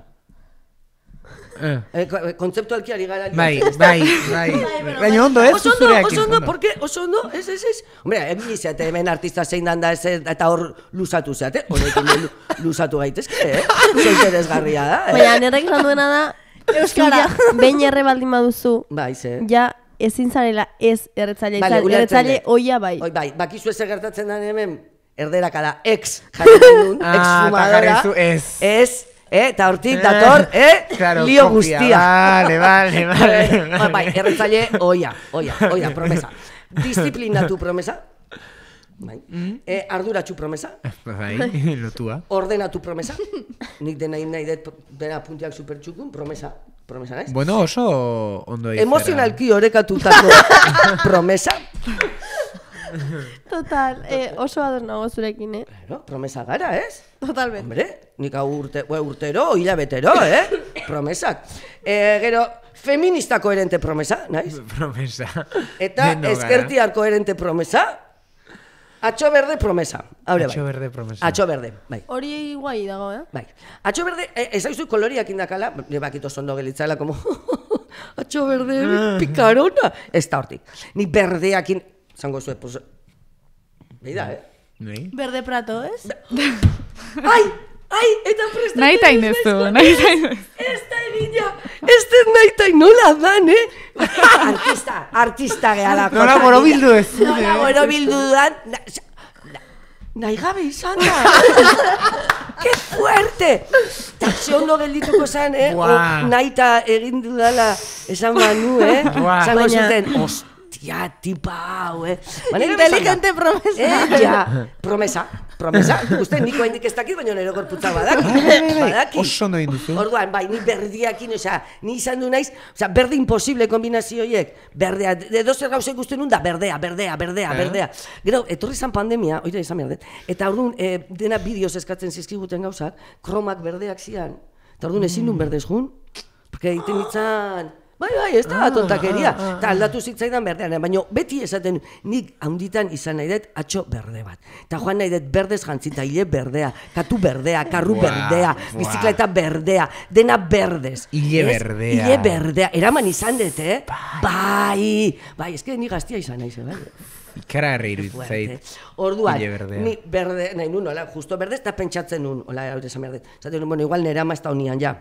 Eh. Eh, eh, konzeptualki ari gara. Bai, bai, bai, bai. Baina bai. ondo, ez? Oso ondo, oso ondo, porque, oso ondo, ez, ez, ez. Hombre, egin izate, hemen artista zein danda ez, eta hor luzatu zeate. Horrekin luzatu gaitezke, eh? Zoite desgarria da. Baina, nire egin duena da, Euskara, behin erre baldin baduzu, bai, ze. ja, ezin zarela ez erretzaile, vale, erretzaile oia bai. Oi, bai, bakizu ez gertatzen da hemen, erderakada, ex, jarri nun, ah, ex fumadora, ez, eh, eta hortik eh, dator, eh, claro, lio copia. guztia. Vale, vale, eh, vale. bai, bai erretzale, oia, oia, oia, promesa. Disiplinatu promesa. Bai. Mm? Eh, promesa. Bai, lotua. Ordenatu promesa. Nik dena nahi nahi dut dena puntiak super txukun, promesa. Promesa, naiz? Bueno, oso ondo egin. Emozionalki horekatutako promesa. Total, eh, oso ador nago zurekin, eh? Pero, promesa gara, ez? Totalmente. Hombre, nik hau urte, urtero, hila betero, eh? promesa. Eh, gero, feministako erente promesa, naiz? Promesa. Eta ezkertiarko eskertiar koherente promesa? Atxo berde promesa. bai. Atxo berde promesa. Atxo berde, bai. Hori guai dago, eh? Bai. Atxo berde, eh, ez aizu koloriak indakala, ne bakito zondo gelitzala, como... Atxo berde, ah. picarona Ez da hortik. Ni berdeakin, Zango zuen, pues... Beida, eh? Nei? Berde prato, es? Ai! Ai! Eta prestatzen... Naitain ez du, naitain ez du. Ez da, Ez da, naitain nola dan, eh? Artista, artista geha da. Nola boro bildu ez. Nola boro bildu dan... Nahi gabe izan da. Que fuerte! Tartxion ondo geldituko zan, eh? Nahi eta egindu dala esan banu, eh? Zango zuten, tia, tipa hau, eh? Baina, inteligente promesa. Eh, promesa, promesa. Uste, niko hendik ez baina nero gorputza bai, badaki. Bai, bai, badaki. Oso no duzu. Orduan, bai, ni berdiak ino, oza, ni izan du naiz, oza, berde imposible kombinazioiek. Berdea, de doze gauzek nun da, berdea, berdea, berdea, eh? berdea. Gero, etorri zan pandemia, oira izan behar dut, eta orduan, eh, dena bideoz eskatzen zizkiguten gauzak, kromak berdeak zian. Eta orduan, ezin nun berdez jun, porque iten ditzan... Bai, bai, ez da ah, tontakeria. Ah, ah. aldatu zitzaidan berdean, baina beti esaten nik handitan izan nahi dut atxo berde bat. Eta joan nahi dut berdez jantzita, hile berdea, katu berdea, karru berdea, bizikleta berdea, dena berdez. Hile berdea. Hile berdea, eraman izan dut, eh? Bai, bai, bai ezke nik gaztia izan nahi eh? bai. Ikara herri iruditzait. Orduan, ni berde, nahi nun, hola, justo berdez, eta pentsatzen nun, hola, hau esan berdez. Zaten, bueno, igual nera mazta honian, ja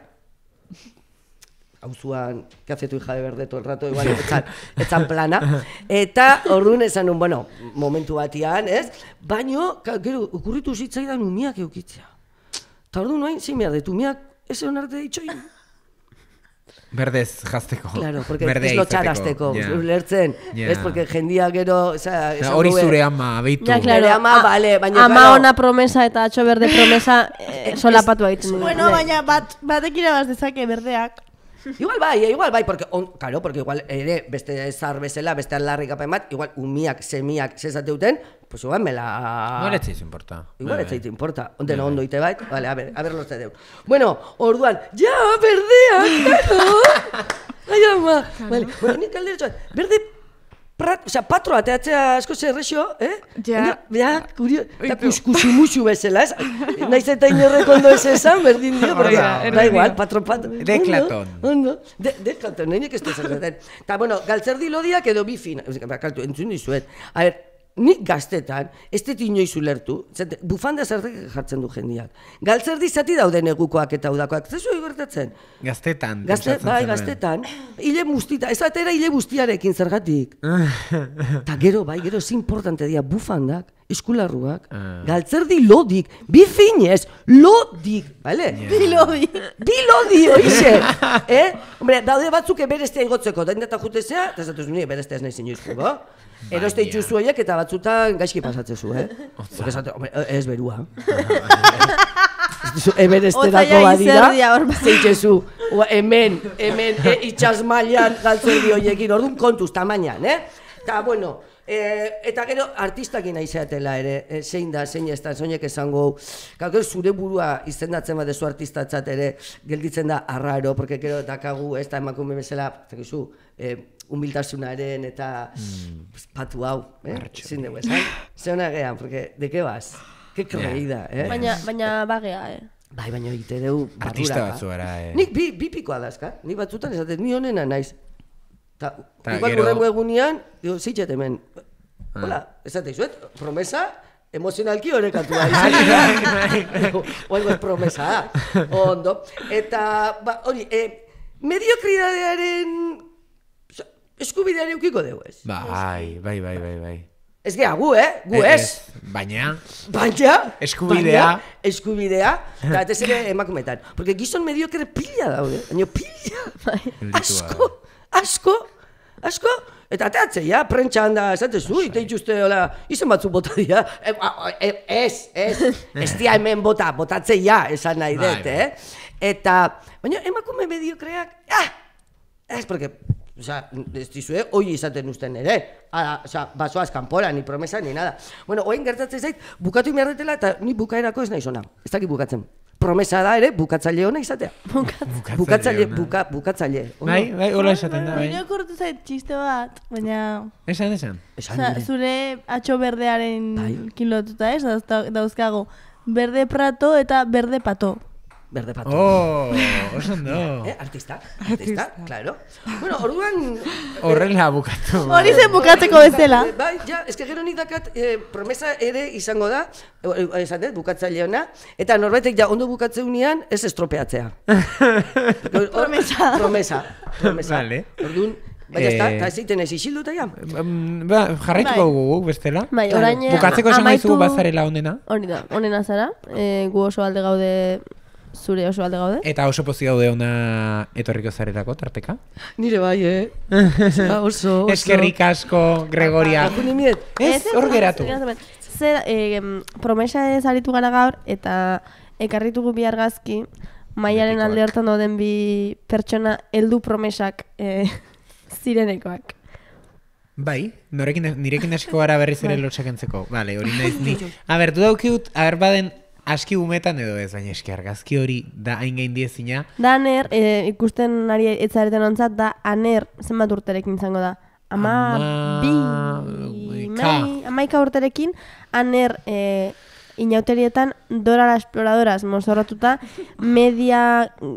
hauzuan, kazetu hija de berde todo rato, igual, etzan, etzan plana. Eta, orduan, esan un, bueno, momentu batian, ez? Baino, gero, ukurritu zitzaidan umiak eukitzea. Eta orduan, noain, zi, mirde, tu umiak, ez egon arte ditxo, Berdez jazteko. Claro, porque Berdez lo txarazteko. Yeah. Lertzen, yeah. ez, porque jendia gero... Hori o sea, zure ama, beitu. Ja, claro. Ama, A, vale, baina, ama claro. ona promesa eta atxo berde promesa eh, solapatu haitzen. Bueno, baina bat, batekin abaz dezake berdeak igual bai, eh, igual bai, porque, on, claro, porque igual ere, beste zar bezala, beste aldarrik apen bat, igual umiak, semiak, zezate duten, pues igual me la... Igual ez zaitu importa. Igual ez bai. zaitu importa, onde bai, no bai. ondo ite bait, vale, a ver, a ver lo zedeu. Bueno, orduan, ja, berdea, claro! Ai, ama! Vale, bueno, nik alderetxoat, berde, Prat, o sea, patro bat asko zer rexio, eh? Ja. Ja, kurio. Eta kuskusu musu bezala, ez? Naiz eta inorrek ondo ez ezan, berdin dio, pero da, da igual, patro patro. Deklaton. Oh, no. Deklaton, de nenek ez da zer gaten. Ta, bueno, galtzer di lodiak edo bifin. Ba, entzun dizuet. A ver, nik gaztetan, ez dut inoiz ulertu, zet, bufanda jartzen du jendiat. Galtzerdi zati dauden egukoak eta udakoak, zer zuha gertatzen? Gaztetan. Gazte, bai, gaztetan. Ile muztita, ez atera ile zergatik. Ta gero, bai, gero, ez importante dia bufandak, eskularruak, ah. galtzerdi lodik, bi finez, lodik, bale? Yeah. Bi lodi. bi lodi, oize. eh? Hombre, daude batzuk eberestea igotzeko, da indetan jutezea, eta zatoz, nire, eberestea ez nahi zinuizko, bo? Bai, Eroste itxuzu eta batzutan gaizki pasatzezu, eh? Otzak. Esate, hombre, e, ez berua. hemen esterako badira. Bai. Zeitzezu, hemen, hemen, e, itxas mailan galtzen di orduan kontuz, tamainan, eh? Ta, bueno, e, eta gero, artistak ina ere, e, zein da, zein ez da, zoinek esango, gero, zure burua izendatzen badezu artistatzat ere, gelditzen da, arraro, porque gero, dakagu, ez da, emakume bezala, eh, humildasunaren eta mm. patu hau, eh? Zin Ze hona gean, porque de que vas? Que creída, yeah. eh? Baina, baina bagea, eh? Bai, baina egite deu barrura. Artista batzu era, eh? Nik bi, bi pikoa dazka. Nik batzutan esaten, ni honena naiz. Ta, ta igual gero... urrengo egunean, zitxet hemen. Ah. Hola, esate promesa, emozionalki horrek atu bai. Oengo, bai, bai. promesa, ondo. Eta, ba, hori, eh, mediokridadearen eskubidean eukiko dugu ez. Bai, bai, bai, bai, bai. Ez geha, gu, eh? Gu e, ez. baina. Baina. Eskubidea. Baina, eskubidea. Eta ez ere emakumetan. Porque gizon medio pila daude. Baina pila. Bai. Asko. Asko. Asko. Eta ateatze, ja, prentsa handa, ez ui, teitz hola, batzu bota e, e, ez, ez, ez hemen bota, botatze, ja, esan nahi bai, dut, bai. eh? Eta, baina, emakume mediokreak, ah, ez, porque, Osa, ez dizue, hoi izaten usten ere. Ara, basoaz kanpora, ni promesa, ni nada. Bueno, oain gertatzen zait, bukatu inberdetela eta ni bukaerako ez nahi zona. Ez dakit bukatzen. Promesa da ere, bukatzaile hona izatea. Bukatzaile. Bukatzaile, buka, bukatzaile. Bai, bai, hola izaten da. Bai. Baina kortu zait txiste bat, baina... Esan, esan. Esan, esan. Zure atxo berdearen bai. kilotuta ez, dauzkago. Berde prato eta berde pato. Berde patu. Oh, oso no. Eh, artista, artista, klaro. Bueno, orduan... Horren eh, abukatu. Horri zen bukatzeko bai, bezala. Bai, bai ja, eske gero nik dakat eh, promesa ere izango da, eh, eh, eh, esan dut, bukatza leona, eta norbaitek ja ondo bukatze unian, ez estropeatzea. Or, promesa. Promesa. Promesa. Vale. Orduan... Baina ez da, ez egiten ez mm, mm, ba, ja bai. guk, bestela bai, orain, Bukatzeko esan maizu bazarela ondena Horri da, zara e, Gu oso alde gaude zure oso alde gaude. Eta oso pozik gaude ona etorriko zarerako tarteka. Nire bai, eh? ba, oso, oso. Eskerrik asko, Gregoria. Ba, ba, ez, hor geratu. eh, promesa ez aritu gara gaur, eta ekarritugu bi argazki, maialen alde hartan doden bi pertsona heldu promesak eh, zirenekoak. Bai, norekin, nirekin hasiko gara berriz ere bai. lotxak entzeko. Vale, hori A ber, du daukiut, a ber, baden, aski umetan edo ez, baina eski argazki hori da hain gain diezina. Da aner, eh, ikusten ari etzareten ontzat, da aner zenbat urterekin izango da. Ama, bi, mai, amaika urterekin, aner e, inauterietan dorara esploradoraz mozorratuta, media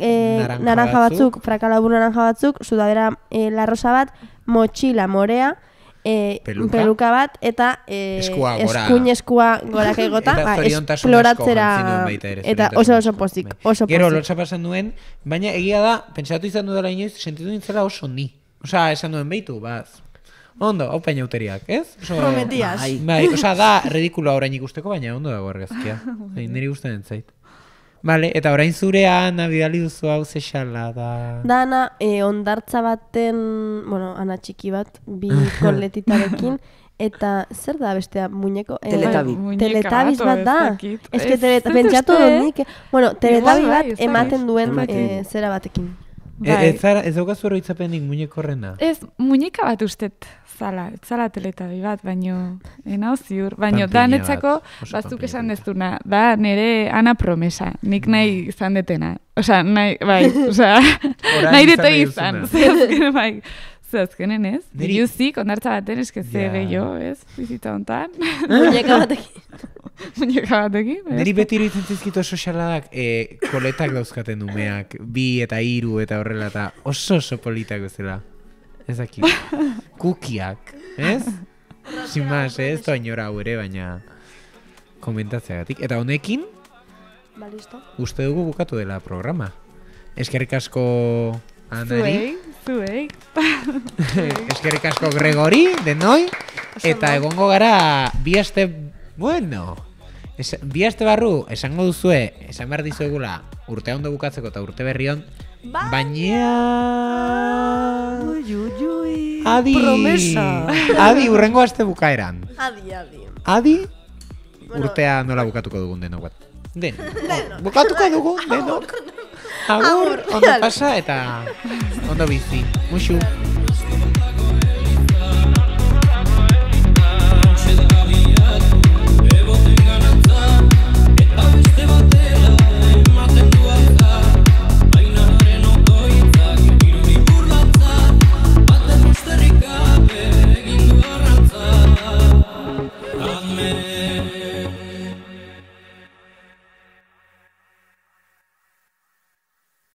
e, naranja batzuk, batzuk frakalabur naranja batzuk, sudadera e, larrosa bat, motxila morea, e, peluka? bat eta e, eskua gora, eskuin eskua egota kegota esploratzera eta ba, oso oso pozik gero lotza pasan duen baina egia da, pentsatu izan duela inoiz sentitu nintzela oso ni osea esan duen behitu, baz Ondo, hau peina uteriak, ez? So, Prometiaz. Bai, da, redikula orain ikusteko, baina ondo dago argazkia. Bai, niri guztan entzait. Vale, eta orain zurea nabidali duzu hau ze da. Dana e, ondartza baten, bueno, ana txiki bat bi koletitarekin eta zer da bestea muñeko e, teletabi. Bai, teletabi bat da. que teletabi pentsatu dut nik. Bueno, teletabi bai, bat ematen duen e, zera batekin. E, bai. Ez bai. e, daukazu hori itzapenik muñeko horrena? Ez, muñeka bat ustet zala, zala teletabi bat, baino, enau ziur, baino, da netzako batzuk esan da nire ana promesa, nik nahi izan detena, oza, nahi, bai, oza, nahi deto izan, zehazkene, bai, zehazkene, ez? Diri ondartza baten, eskese yeah. gehiago, ez? Bizita ontan. Muñeka batekin. Muñeka Neri beti iruditzen zizkitu oso xaladak, eh, koletak dauzkaten dumeak, bi eta hiru eta horrela, eta oso oso politak bezala. Ez aki. Kukiak, ez? ez da inora hau ere, baina komentatzea gatik. Eta honekin, ba, uste dugu bukatu dela programa. Eskerrik asko... Zuei, zuei. asko Gregori, denoi. Eta egongo gara, bi este... Bueno, Esa, bi aste barru, esango duzue, esan behar dizuegula, urte ondo bukatzeko eta urte berri hon, baina... Ui, Adi! Promesa! Adi, urrengo aste bukaeran. Adi, adi. Adi, urtea nola bukatuko dugun denok bat. Den. Oh, bukatuko dugu denok. Agur, ondo pasa eta ondo bizi. Muxu.